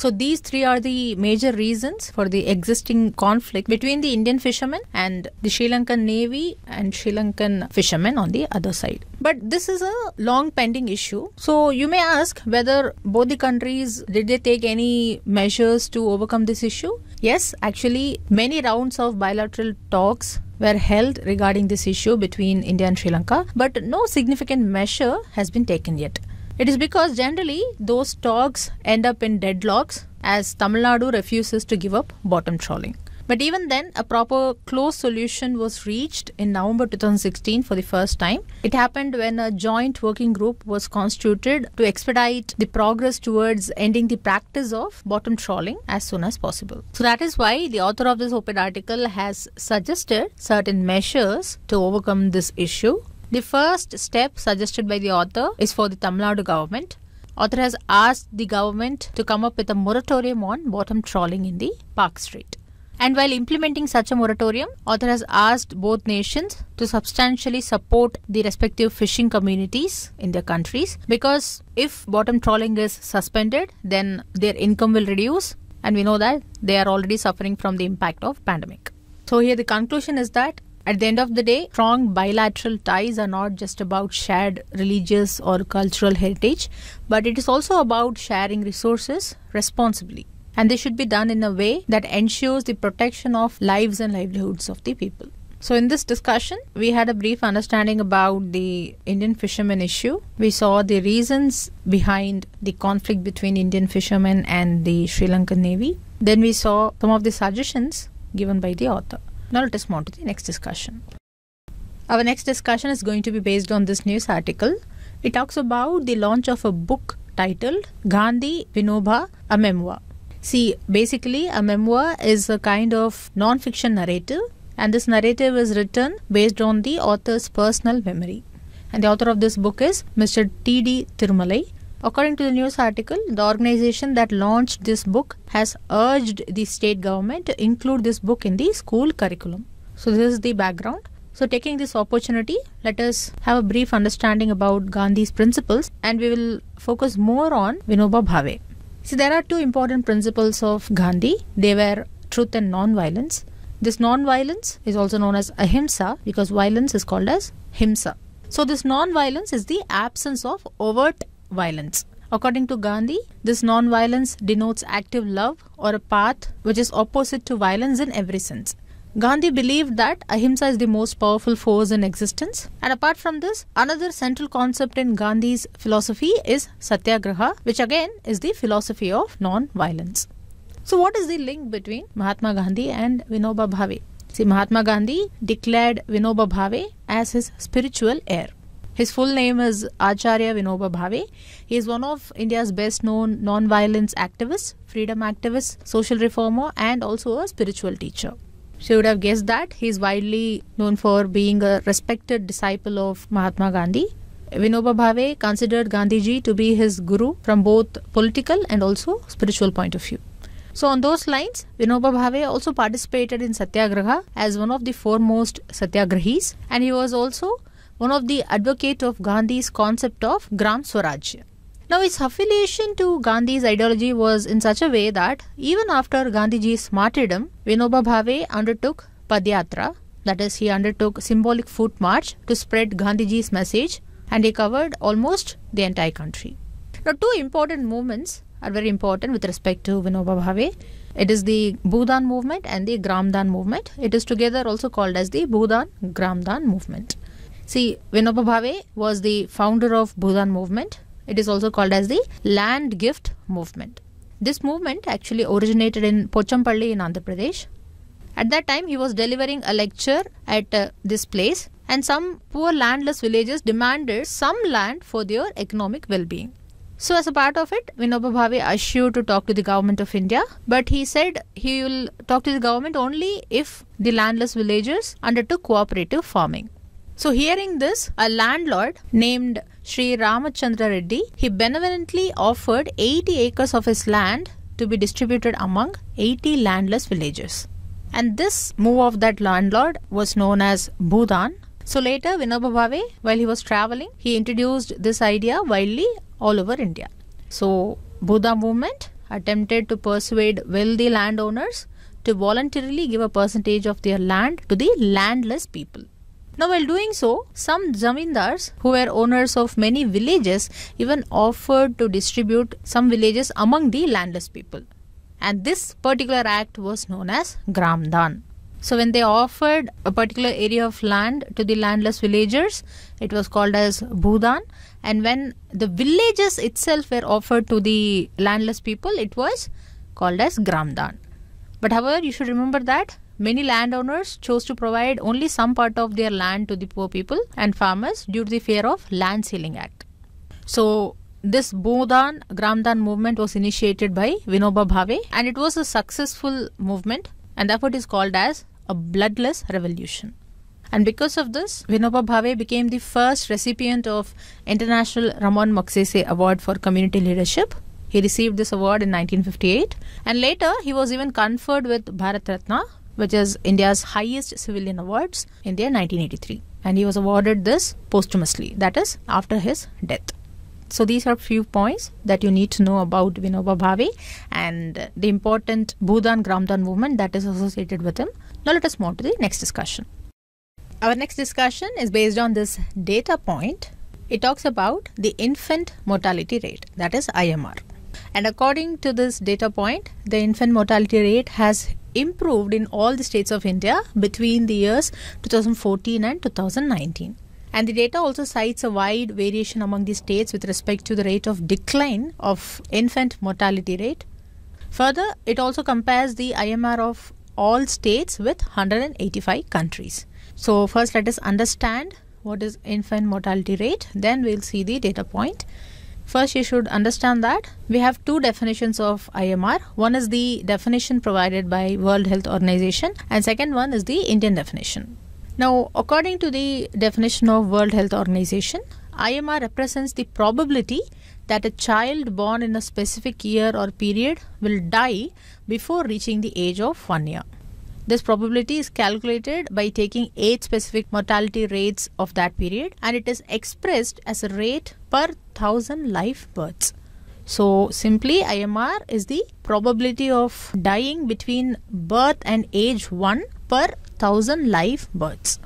So these three are the major reasons for the existing conflict between the Indian fishermen and the Sri Lankan Navy and Sri Lankan fishermen on the other side. But this is a long pending issue. So you may ask whether both the countries did they take any measures to overcome this issue? Yes, actually, many rounds of bilateral talks were held regarding this issue between India and Sri Lanka, but no significant measure has been taken yet. It is because generally those talks end up in deadlocks as Tamil Nadu refuses to give up bottom trawling. But even then, a proper closed solution was reached in November 2016 for the first time. It happened when a joint working group was constituted to expedite the progress towards ending the practice of bottom trawling as soon as possible. So that is why the author of this open article has suggested certain measures to overcome this issue the first step suggested by the author is for the Tamil Nadu government. Author has asked the government to come up with a moratorium on bottom trawling in the Park Street. And while implementing such a moratorium, author has asked both nations to substantially support the respective fishing communities in their countries because if bottom trawling is suspended, then their income will reduce and we know that they are already suffering from the impact of pandemic. So here the conclusion is that at the end of the day, strong bilateral ties are not just about shared religious or cultural heritage, but it is also about sharing resources responsibly. And this should be done in a way that ensures the protection of lives and livelihoods of the people. So, in this discussion, we had a brief understanding about the Indian fishermen issue. We saw the reasons behind the conflict between Indian fishermen and the Sri Lankan Navy. Then, we saw some of the suggestions given by the author. Now let us move on to the next discussion. Our next discussion is going to be based on this news article. It talks about the launch of a book titled Gandhi Vinoba, a memoir. See, basically, a memoir is a kind of non fiction narrative, and this narrative is written based on the author's personal memory. And the author of this book is Mr. T.D. Tirumalai, According to the news article, the organization that launched this book has urged the state government to include this book in the school curriculum. So, this is the background. So, taking this opportunity, let us have a brief understanding about Gandhi's principles and we will focus more on Vinoba Bhave. See, there are two important principles of Gandhi they were truth and non violence. This non violence is also known as ahimsa because violence is called as himsa. So, this non violence is the absence of overt violence. According to Gandhi, this non-violence denotes active love or a path which is opposite to violence in every sense. Gandhi believed that ahimsa is the most powerful force in existence. And apart from this, another central concept in Gandhi's philosophy is satyagraha, which again is the philosophy of non-violence. So what is the link between Mahatma Gandhi and Vinoba Bhave? See, Mahatma Gandhi declared Vinoba Bhave as his spiritual heir. His full name is Acharya Vinoba Bhave. He is one of India's best known non-violence activists, freedom activists, social reformer and also a spiritual teacher. She would have guessed that he is widely known for being a respected disciple of Mahatma Gandhi. Vinoba Bhave considered Gandhiji to be his guru from both political and also spiritual point of view. So on those lines, Vinoba Bhave also participated in Satyagraha as one of the foremost Satyagrahis and he was also one of the advocate of Gandhi's concept of Gram Swaraj. Now, his affiliation to Gandhi's ideology was in such a way that even after Gandhiji's martyrdom, Vinoba Bhave undertook Padyatra, that is, he undertook symbolic foot march to spread Gandhiji's message, and he covered almost the entire country. Now, two important movements are very important with respect to Vinoba Bhave. It is the Bhudan movement and the Gramdan movement. It is together also called as the Bhudan Gramdan movement. See, Vinoba Bhave was the founder of Bhutan movement. It is also called as the land gift movement. This movement actually originated in Pochampalli in Andhra Pradesh. At that time, he was delivering a lecture at uh, this place and some poor landless villages demanded some land for their economic well-being. So as a part of it, Vinoba Bhave assured to talk to the government of India, but he said he will talk to the government only if the landless villagers undertook cooperative farming. So, hearing this, a landlord named Sri Ramachandra Reddy, he benevolently offered 80 acres of his land to be distributed among 80 landless villages. And this move of that landlord was known as Bhudan. So later, Vinoba Bhave, while he was traveling, he introduced this idea widely all over India. So, Buddha movement attempted to persuade wealthy landowners to voluntarily give a percentage of their land to the landless people. Now, while doing so, some zamindars who were owners of many villages even offered to distribute some villages among the landless people. And this particular act was known as Gramdan. So, when they offered a particular area of land to the landless villagers, it was called as Bhudan. And when the villages itself were offered to the landless people, it was called as Gramdan. But, however, you should remember that Many landowners chose to provide only some part of their land to the poor people and farmers due to the fear of Land ceiling Act. So, this Bhudan Gramdan movement was initiated by Vinoba Bhave and it was a successful movement and therefore it is called as a bloodless revolution. And because of this, Vinoba Bhave became the first recipient of International Ramon Magsaysay Award for Community Leadership. He received this award in 1958 and later he was even conferred with Bharat Ratna which is India's highest civilian awards in the year 1983. And he was awarded this posthumously, that is, after his death. So these are few points that you need to know about Vinoba Bhave and the important Bhutan Gramdan movement that is associated with him. Now let us move to the next discussion. Our next discussion is based on this data point. It talks about the infant mortality rate, that is IMR. And according to this data point, the infant mortality rate has improved in all the states of India between the years 2014 and 2019. And the data also cites a wide variation among the states with respect to the rate of decline of infant mortality rate. Further, it also compares the IMR of all states with 185 countries. So, first let us understand what is infant mortality rate, then we'll see the data point. First, you should understand that we have two definitions of IMR. One is the definition provided by World Health Organization and second one is the Indian definition. Now, according to the definition of World Health Organization, IMR represents the probability that a child born in a specific year or period will die before reaching the age of one year. This probability is calculated by taking 8 specific mortality rates of that period and it is expressed as a rate per 1000 live births. So simply IMR is the probability of dying between birth and age 1 per 1000 live births.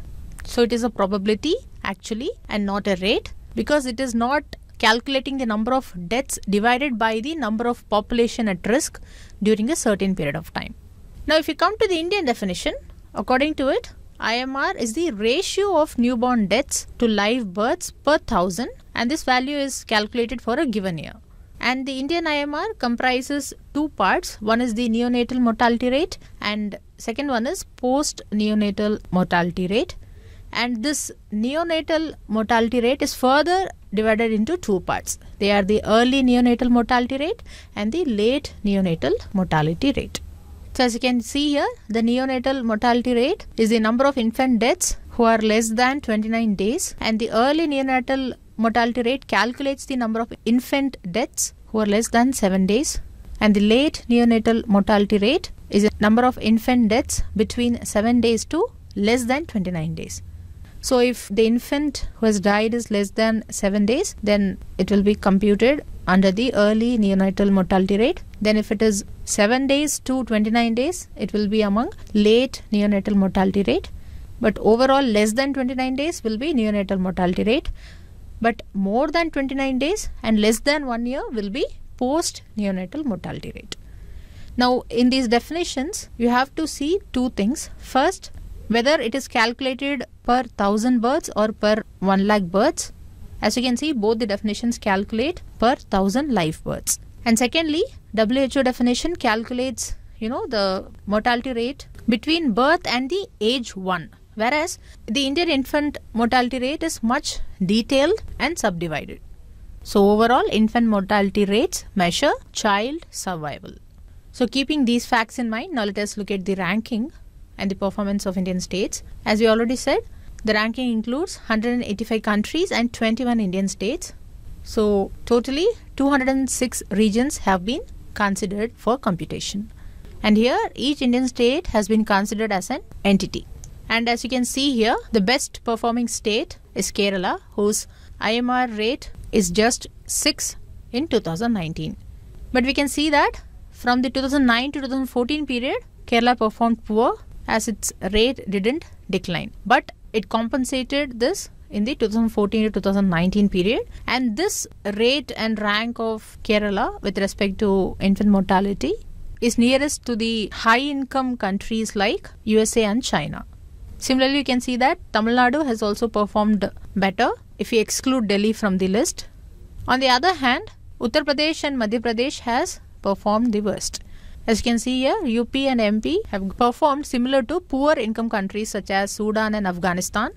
So it is a probability actually and not a rate because it is not calculating the number of deaths divided by the number of population at risk during a certain period of time. Now if you come to the Indian definition, according to it, IMR is the ratio of newborn deaths to live births per thousand and this value is calculated for a given year. And the Indian IMR comprises two parts. One is the neonatal mortality rate and second one is post neonatal mortality rate. And this neonatal mortality rate is further divided into two parts. They are the early neonatal mortality rate and the late neonatal mortality rate. So as you can see here, the neonatal mortality rate is the number of infant deaths who are less than 29 days and the early neonatal mortality rate calculates the number of infant deaths who are less than 7 days and the late neonatal mortality rate is the number of infant deaths between 7 days to less than 29 days. So if the infant who has died is less than 7 days, then it will be computed under the early neonatal mortality rate. Then if it is 7 days to 29 days, it will be among late neonatal mortality rate. But overall less than 29 days will be neonatal mortality rate. But more than 29 days and less than 1 year will be post neonatal mortality rate. Now in these definitions, you have to see two things. First, whether it is calculated per 1000 birds or per 1 lakh birds. As you can see, both the definitions calculate per 1000 live birds. And secondly, WHO definition calculates, you know, the mortality rate between birth and the age 1. Whereas the Indian infant mortality rate is much detailed and subdivided. So overall, infant mortality rates measure child survival. So keeping these facts in mind, now let us look at the ranking and the performance of Indian states. As we already said, the ranking includes 185 countries and 21 Indian states. So, totally 206 regions have been considered for computation. And here, each Indian state has been considered as an entity. And as you can see here, the best performing state is Kerala, whose IMR rate is just 6 in 2019. But we can see that from the 2009 to 2014 period, Kerala performed poor as its rate didn't decline but it compensated this in the 2014 to 2019 period and this rate and rank of Kerala with respect to infant mortality is nearest to the high income countries like USA and China. Similarly, you can see that Tamil Nadu has also performed better if we exclude Delhi from the list. On the other hand, Uttar Pradesh and Madhya Pradesh has performed the worst. As you can see here, UP and MP have performed similar to poor income countries such as Sudan and Afghanistan,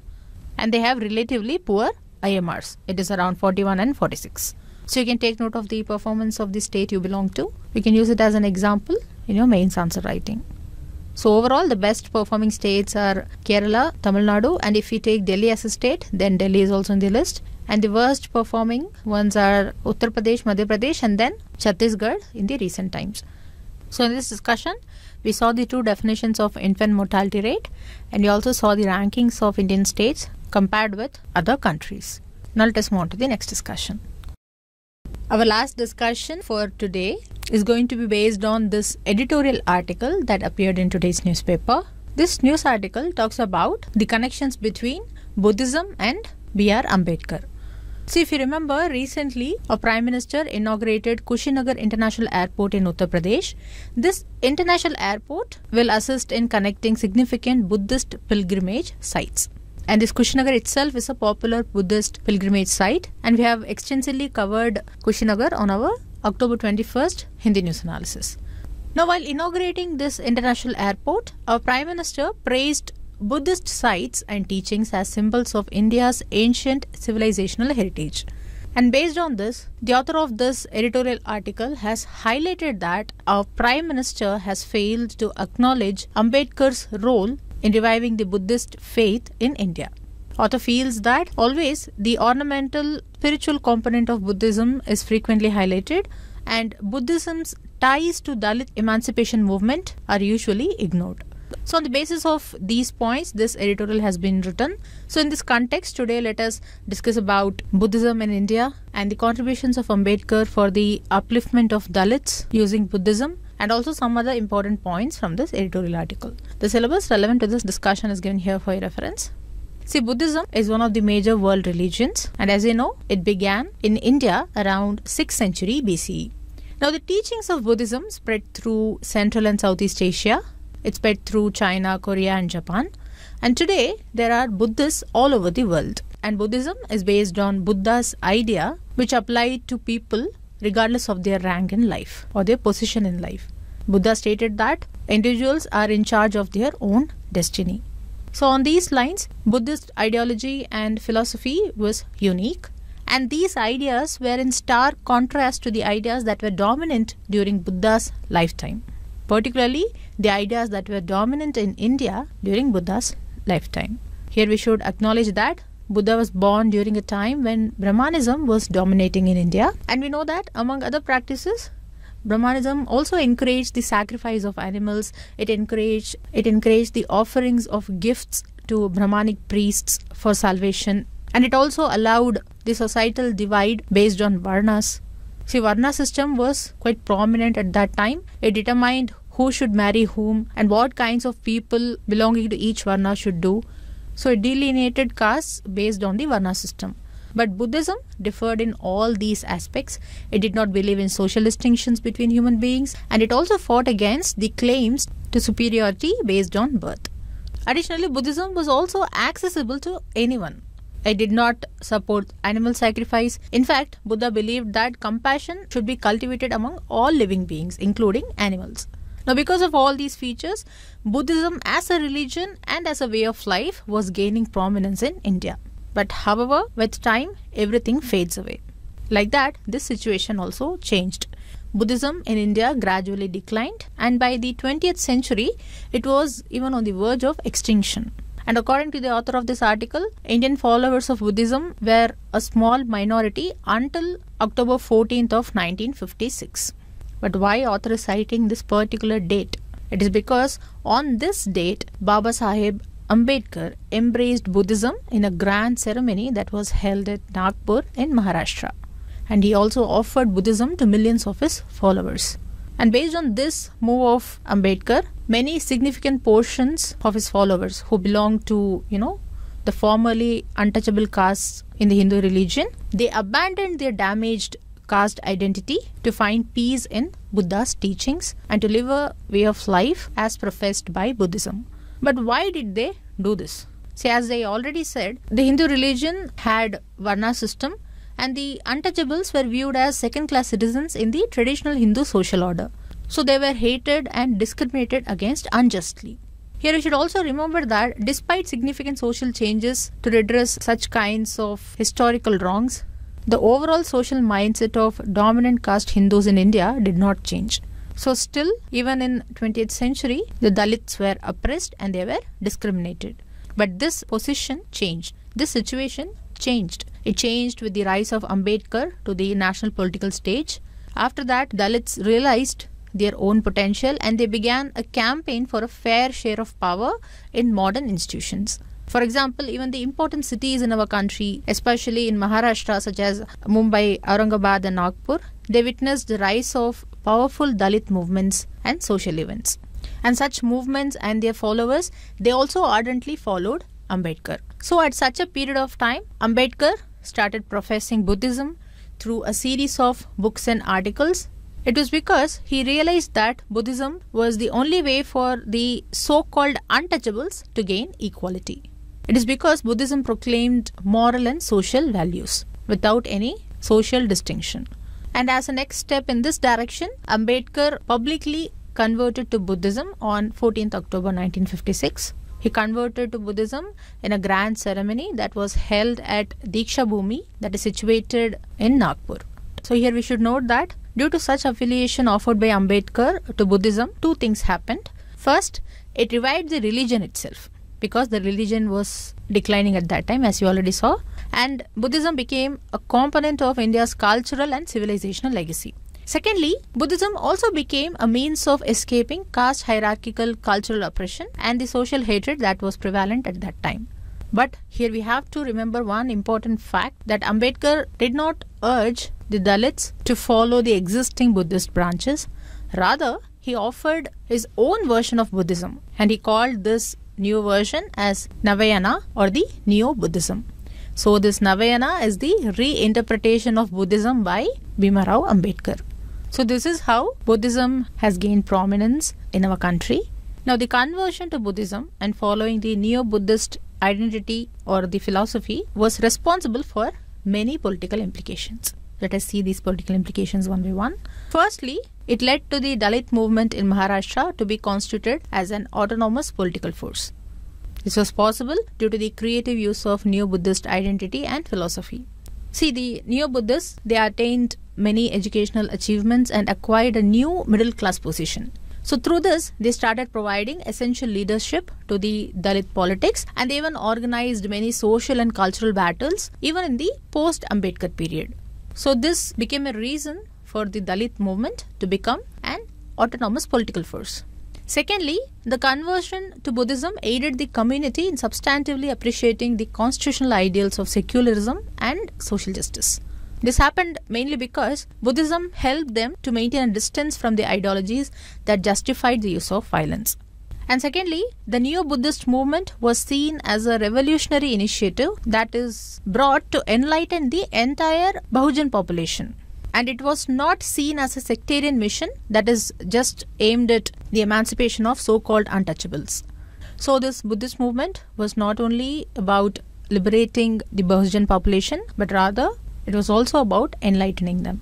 and they have relatively poor IMRs. It is around 41 and 46. So you can take note of the performance of the state you belong to. You can use it as an example in your mains answer writing. So overall, the best performing states are Kerala, Tamil Nadu, and if we take Delhi as a state, then Delhi is also in the list. And the worst performing ones are Uttar Pradesh, Madhya Pradesh, and then Chhattisgarh in the recent times. So in this discussion, we saw the two definitions of infant mortality rate and we also saw the rankings of Indian states compared with other countries. Now let us move on to the next discussion. Our last discussion for today is going to be based on this editorial article that appeared in today's newspaper. This news article talks about the connections between Buddhism and B.R. Ambedkar. See, if you remember, recently a Prime Minister inaugurated Kushinagar International Airport in Uttar Pradesh. This international airport will assist in connecting significant Buddhist pilgrimage sites. And this Kushinagar itself is a popular Buddhist pilgrimage site, and we have extensively covered Kushinagar on our October 21st Hindi News Analysis. Now, while inaugurating this international airport, our Prime Minister praised Buddhist sites and teachings as symbols of India's ancient civilizational heritage. And based on this, the author of this editorial article has highlighted that our Prime Minister has failed to acknowledge Ambedkar's role in reviving the Buddhist faith in India. Author feels that always the ornamental spiritual component of Buddhism is frequently highlighted and Buddhism's ties to Dalit emancipation movement are usually ignored. So on the basis of these points, this editorial has been written. So in this context, today let us discuss about Buddhism in India and the contributions of Ambedkar for the upliftment of Dalits using Buddhism and also some other important points from this editorial article. The syllabus relevant to this discussion is given here for your reference. See, Buddhism is one of the major world religions, and as you know, it began in India around 6th century BCE. Now, the teachings of Buddhism spread through Central and Southeast Asia it spread through China, Korea, and Japan. And today, there are Buddhists all over the world. And Buddhism is based on Buddha's idea, which applied to people regardless of their rank in life or their position in life. Buddha stated that individuals are in charge of their own destiny. So, on these lines, Buddhist ideology and philosophy was unique, and these ideas were in stark contrast to the ideas that were dominant during Buddha's lifetime. Particularly, the ideas that were dominant in India during Buddha's lifetime. Here we should acknowledge that Buddha was born during a time when Brahmanism was dominating in India, and we know that among other practices, Brahmanism also encouraged the sacrifice of animals. It encouraged it encouraged the offerings of gifts to Brahmanic priests for salvation, and it also allowed the societal divide based on varnas. See, varna system was quite prominent at that time. It determined who should marry whom, and what kinds of people belonging to each Varna should do. So it delineated castes based on the Varna system. But Buddhism differed in all these aspects. It did not believe in social distinctions between human beings and it also fought against the claims to superiority based on birth. Additionally, Buddhism was also accessible to anyone. It did not support animal sacrifice. In fact, Buddha believed that compassion should be cultivated among all living beings, including animals. Now, because of all these features, Buddhism as a religion and as a way of life was gaining prominence in India. But however, with time, everything fades away. Like that, this situation also changed. Buddhism in India gradually declined, and by the 20th century, it was even on the verge of extinction. And according to the author of this article, Indian followers of Buddhism were a small minority until October 14th of 1956. But why author is citing this particular date? It is because on this date, Baba Sahib Ambedkar embraced Buddhism in a grand ceremony that was held at Nagpur in Maharashtra. And he also offered Buddhism to millions of his followers. And based on this move of Ambedkar, many significant portions of his followers who belonged to, you know, the formerly untouchable castes in the Hindu religion, they abandoned their damaged caste identity, to find peace in Buddha's teachings, and to live a way of life as professed by Buddhism. But why did they do this? See, as I already said, the Hindu religion had Varna system and the untouchables were viewed as second class citizens in the traditional Hindu social order. So they were hated and discriminated against unjustly. Here you should also remember that despite significant social changes to redress such kinds of historical wrongs, the overall social mindset of dominant caste Hindus in India did not change. So still, even in 20th century, the Dalits were oppressed and they were discriminated. But this position changed. This situation changed. It changed with the rise of Ambedkar to the national political stage. After that, Dalits realized their own potential and they began a campaign for a fair share of power in modern institutions. For example, even the important cities in our country, especially in Maharashtra, such as Mumbai, Aurangabad, and Nagpur, they witnessed the rise of powerful Dalit movements and social events. And such movements and their followers, they also ardently followed Ambedkar. So, at such a period of time, Ambedkar started professing Buddhism through a series of books and articles. It was because he realized that Buddhism was the only way for the so called untouchables to gain equality. It is because Buddhism proclaimed moral and social values without any social distinction. And as a next step in this direction, Ambedkar publicly converted to Buddhism on 14th October 1956. He converted to Buddhism in a grand ceremony that was held at Diksha Bhumi, that is situated in Nagpur. So, here we should note that due to such affiliation offered by Ambedkar to Buddhism, two things happened. First, it revived the religion itself because the religion was declining at that time, as you already saw, and Buddhism became a component of India's cultural and civilizational legacy. Secondly, Buddhism also became a means of escaping caste hierarchical cultural oppression and the social hatred that was prevalent at that time. But here we have to remember one important fact that Ambedkar did not urge the Dalits to follow the existing Buddhist branches. Rather, he offered his own version of Buddhism and he called this new version as Navayana or the Neo Buddhism. So, this Navayana is the reinterpretation of Buddhism by Bhimarao Ambedkar. So, this is how Buddhism has gained prominence in our country. Now, the conversion to Buddhism and following the Neo Buddhist identity or the philosophy was responsible for many political implications. Let us see these political implications one by one. Firstly, it led to the Dalit movement in Maharashtra to be constituted as an autonomous political force. This was possible due to the creative use of Neo Buddhist identity and philosophy. See, the Neo Buddhists, they attained many educational achievements and acquired a new middle class position. So, through this, they started providing essential leadership to the Dalit politics and they even organized many social and cultural battles, even in the post Ambedkar period. So this became a reason for the Dalit movement to become an autonomous political force. Secondly, the conversion to Buddhism aided the community in substantively appreciating the constitutional ideals of secularism and social justice. This happened mainly because Buddhism helped them to maintain a distance from the ideologies that justified the use of violence. And secondly, the Neo Buddhist movement was seen as a revolutionary initiative that is brought to enlighten the entire Bahujan population. And it was not seen as a sectarian mission that is just aimed at the emancipation of so called untouchables. So, this Buddhist movement was not only about liberating the Bahujan population, but rather it was also about enlightening them.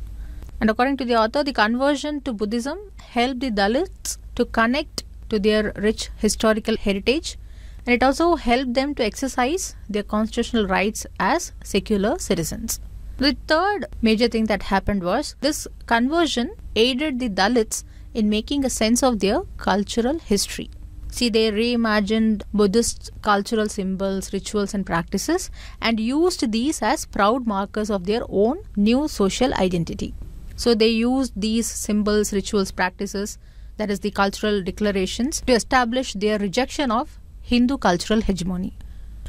And according to the author, the conversion to Buddhism helped the Dalits to connect to their rich historical heritage and it also helped them to exercise their constitutional rights as secular citizens. The third major thing that happened was this conversion aided the Dalits in making a sense of their cultural history. See, they reimagined Buddhist cultural symbols, rituals, and practices and used these as proud markers of their own new social identity. So, they used these symbols, rituals, practices that is the cultural declarations, to establish their rejection of Hindu cultural hegemony.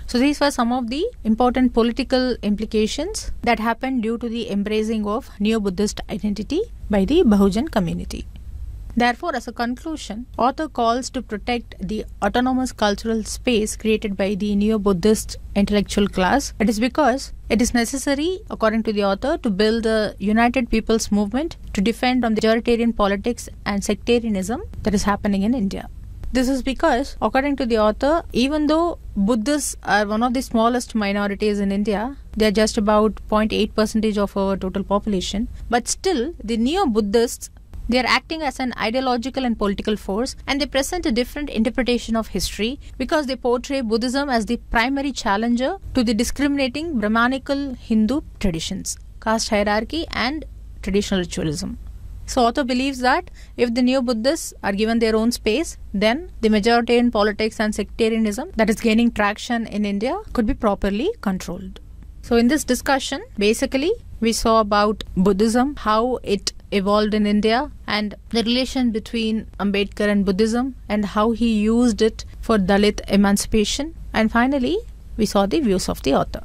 So, these were some of the important political implications that happened due to the embracing of Neo Buddhist identity by the Bahujan community. Therefore, as a conclusion, author calls to protect the autonomous cultural space created by the neo-Buddhist intellectual class. It is because it is necessary, according to the author, to build a united people's movement to defend on the majoritarian politics and sectarianism that is happening in India. This is because, according to the author, even though Buddhists are one of the smallest minorities in India, they are just about 0.8 percentage of our total population, but still the neo Buddhists they are acting as an ideological and political force, and they present a different interpretation of history because they portray Buddhism as the primary challenger to the discriminating Brahmanical Hindu traditions, caste hierarchy, and traditional ritualism. So author believes that if the neo-Buddhists are given their own space, then the majoritarian politics and sectarianism that is gaining traction in India could be properly controlled. So in this discussion, basically, we saw about Buddhism, how it evolved in India and the relation between Ambedkar and Buddhism and how he used it for Dalit emancipation. And finally, we saw the views of the author.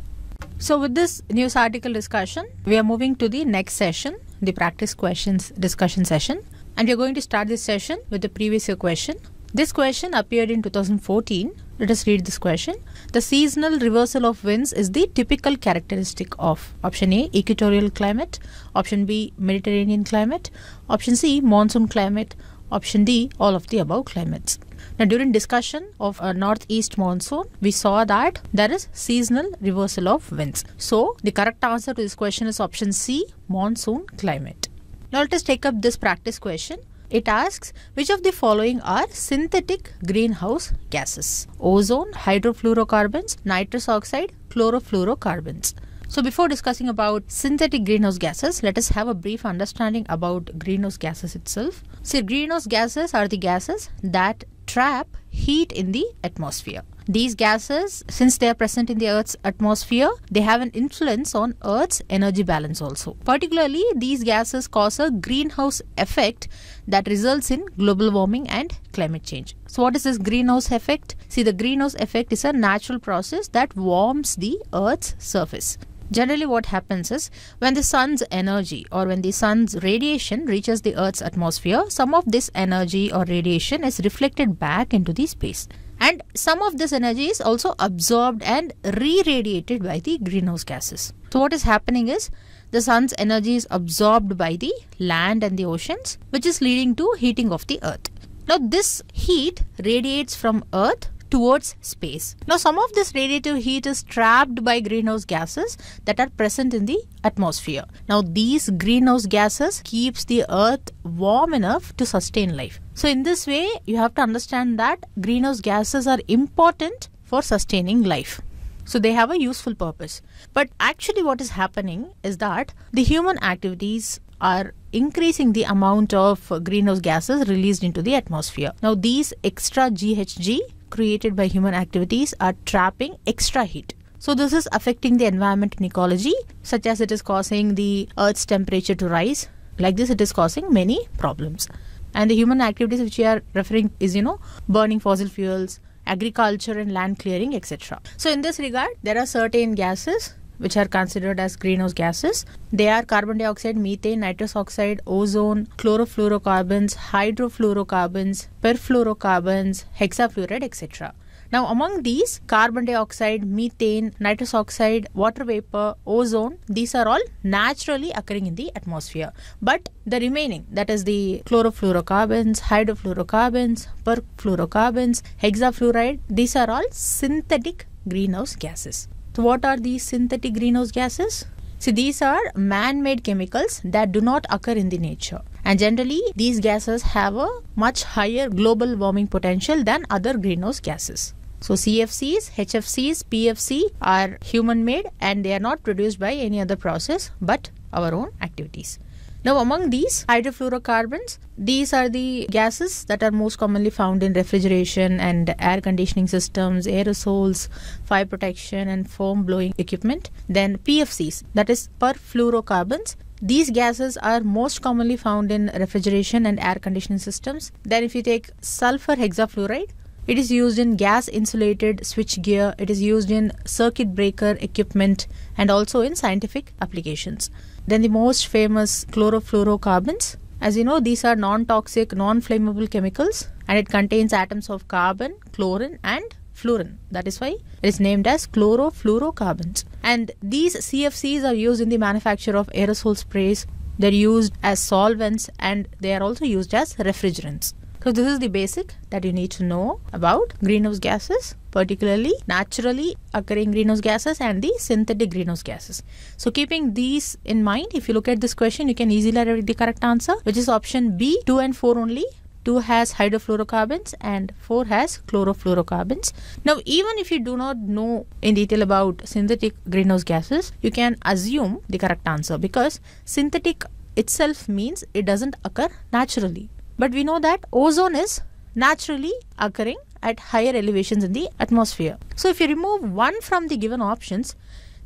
So, with this news article discussion, we are moving to the next session, the practice questions discussion session. And we are going to start this session with the previous year question. This question appeared in 2014 let us read this question. The seasonal reversal of winds is the typical characteristic of option A, equatorial climate, option B, Mediterranean climate, option C, monsoon climate, option D, all of the above climates. Now, during discussion of a northeast monsoon, we saw that there is seasonal reversal of winds. So, the correct answer to this question is option C, monsoon climate. Now, let us take up this practice question. It asks which of the following are synthetic greenhouse gases ozone, hydrofluorocarbons, nitrous oxide, chlorofluorocarbons. So before discussing about synthetic greenhouse gases, let us have a brief understanding about greenhouse gases itself. So, greenhouse gases are the gases that trap heat in the atmosphere. These gases, since they are present in the Earth's atmosphere, they have an influence on Earth's energy balance also. Particularly, these gases cause a greenhouse effect that results in global warming and climate change. So what is this greenhouse effect? See, the greenhouse effect is a natural process that warms the Earth's surface generally what happens is when the sun's energy or when the sun's radiation reaches the earth's atmosphere some of this energy or radiation is reflected back into the space and some of this energy is also absorbed and re-radiated by the greenhouse gases. So what is happening is the sun's energy is absorbed by the land and the oceans which is leading to heating of the earth. Now this heat radiates from earth towards space. Now, some of this radiative heat is trapped by greenhouse gases that are present in the atmosphere. Now, these greenhouse gases keeps the earth warm enough to sustain life. So, in this way, you have to understand that greenhouse gases are important for sustaining life. So they have a useful purpose. But actually, what is happening is that the human activities are increasing the amount of greenhouse gases released into the atmosphere. Now, these extra GHG created by human activities are trapping extra heat. So, this is affecting the environment and ecology, such as it is causing the Earth's temperature to rise. Like this, it is causing many problems. And the human activities which we are referring is, you know, burning fossil fuels, agriculture and land clearing, etc. So, in this regard, there are certain gases which are considered as greenhouse gases. They are carbon dioxide, methane, nitrous oxide, ozone, chlorofluorocarbons, hydrofluorocarbons, perfluorocarbons, hexafluoride, etc. Now, among these, carbon dioxide, methane, nitrous oxide, water vapor, ozone, these are all naturally occurring in the atmosphere. But the remaining, that is the chlorofluorocarbons, hydrofluorocarbons, perfluorocarbons, hexafluoride, these are all synthetic greenhouse gases. So what are these synthetic greenhouse gases? So these are man-made chemicals that do not occur in the nature. And generally, these gases have a much higher global warming potential than other greenhouse gases. So CFCs, HFCs, PFC are human made and they are not produced by any other process but our own activities. Now, among these hydrofluorocarbons, these are the gases that are most commonly found in refrigeration and air conditioning systems, aerosols, fire protection, and foam blowing equipment. Then PFCs, that is perfluorocarbons. These gases are most commonly found in refrigeration and air conditioning systems. Then, if you take sulfur hexafluoride, it is used in gas insulated switchgear, it is used in circuit breaker equipment, and also in scientific applications. Then the most famous chlorofluorocarbons. As you know, these are non toxic, non flammable chemicals, and it contains atoms of carbon, chlorine, and fluorine. That is why it is named as chlorofluorocarbons. And these CFCs are used in the manufacture of aerosol sprays. They're used as solvents and they are also used as refrigerants. So this is the basic that you need to know about greenhouse gases, particularly naturally occurring greenhouse gases and the synthetic greenhouse gases. So keeping these in mind, if you look at this question, you can easily write the correct answer, which is option B, 2 and 4 only. 2 has hydrofluorocarbons and 4 has chlorofluorocarbons. Now, even if you do not know in detail about synthetic greenhouse gases, you can assume the correct answer because synthetic itself means it doesn't occur naturally. But we know that ozone is naturally occurring at higher elevations in the atmosphere. So if you remove one from the given options,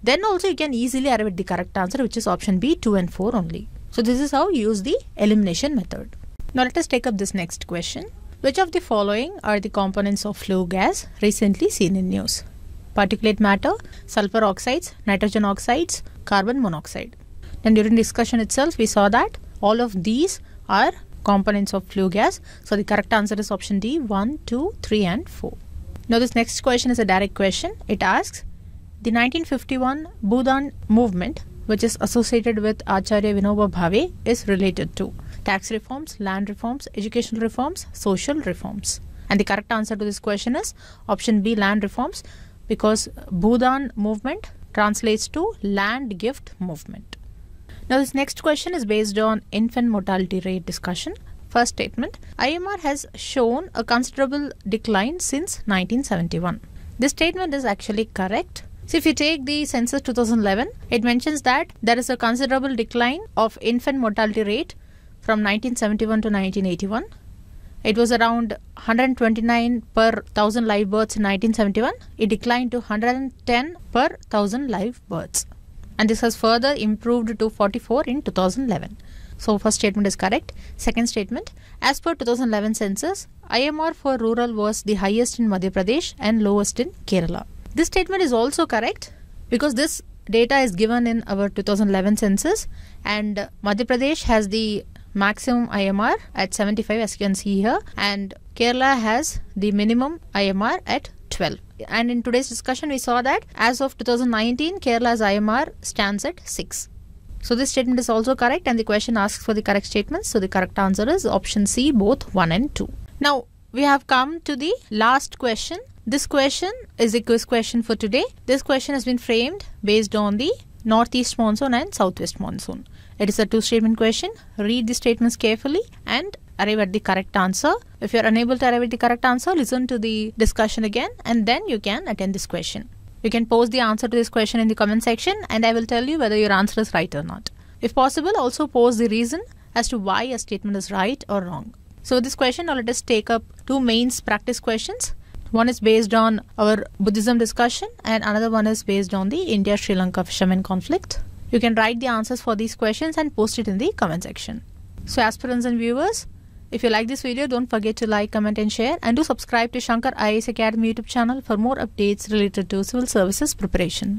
then also you can easily arrive at the correct answer which is option B 2 and 4 only. So this is how you use the elimination method. Now let us take up this next question. Which of the following are the components of flue gas recently seen in news? Particulate matter, sulfur oxides, nitrogen oxides, carbon monoxide. And during discussion itself we saw that all of these are components of flue gas. So the correct answer is option D 1, 2, 3 and 4. Now this next question is a direct question. It asks the 1951 Bhutan movement which is associated with Acharya Vinoba Bhave is related to tax reforms, land reforms, educational reforms, social reforms. And the correct answer to this question is option B land reforms because Bhutan movement translates to land gift movement. Now this next question is based on infant mortality rate discussion. First statement, IMR has shown a considerable decline since 1971. This statement is actually correct. So if you take the census 2011, it mentions that there is a considerable decline of infant mortality rate from 1971 to 1981. It was around 129 per 1000 live births in 1971. It declined to 110 per 1000 live births and this has further improved to 44 in 2011. So first statement is correct. Second statement, as per 2011 census, IMR for rural was the highest in Madhya Pradesh and lowest in Kerala. This statement is also correct because this data is given in our 2011 census and Madhya Pradesh has the maximum IMR at 75 as you can see here and Kerala has the minimum IMR at 12. And in today's discussion, we saw that as of 2019, Kerala's IMR stands at 6. So this statement is also correct and the question asks for the correct statements. So the correct answer is option C, both 1 and 2. Now, we have come to the last question. This question is a quiz question for today. This question has been framed based on the northeast monsoon and southwest monsoon. It is a two statement question. Read the statements carefully and arrive at the correct answer. If you're unable to arrive at the correct answer, listen to the discussion again and then you can attend this question. You can post the answer to this question in the comment section and I will tell you whether your answer is right or not. If possible, also post the reason as to why a statement is right or wrong. So this question now let us take up two mains practice questions. One is based on our Buddhism discussion and another one is based on the India-Sri Lanka fishermen conflict. You can write the answers for these questions and post it in the comment section. So aspirants and viewers, if you like this video, don't forget to like, comment and share and do subscribe to Shankar IAS Academy YouTube channel for more updates related to civil services preparation.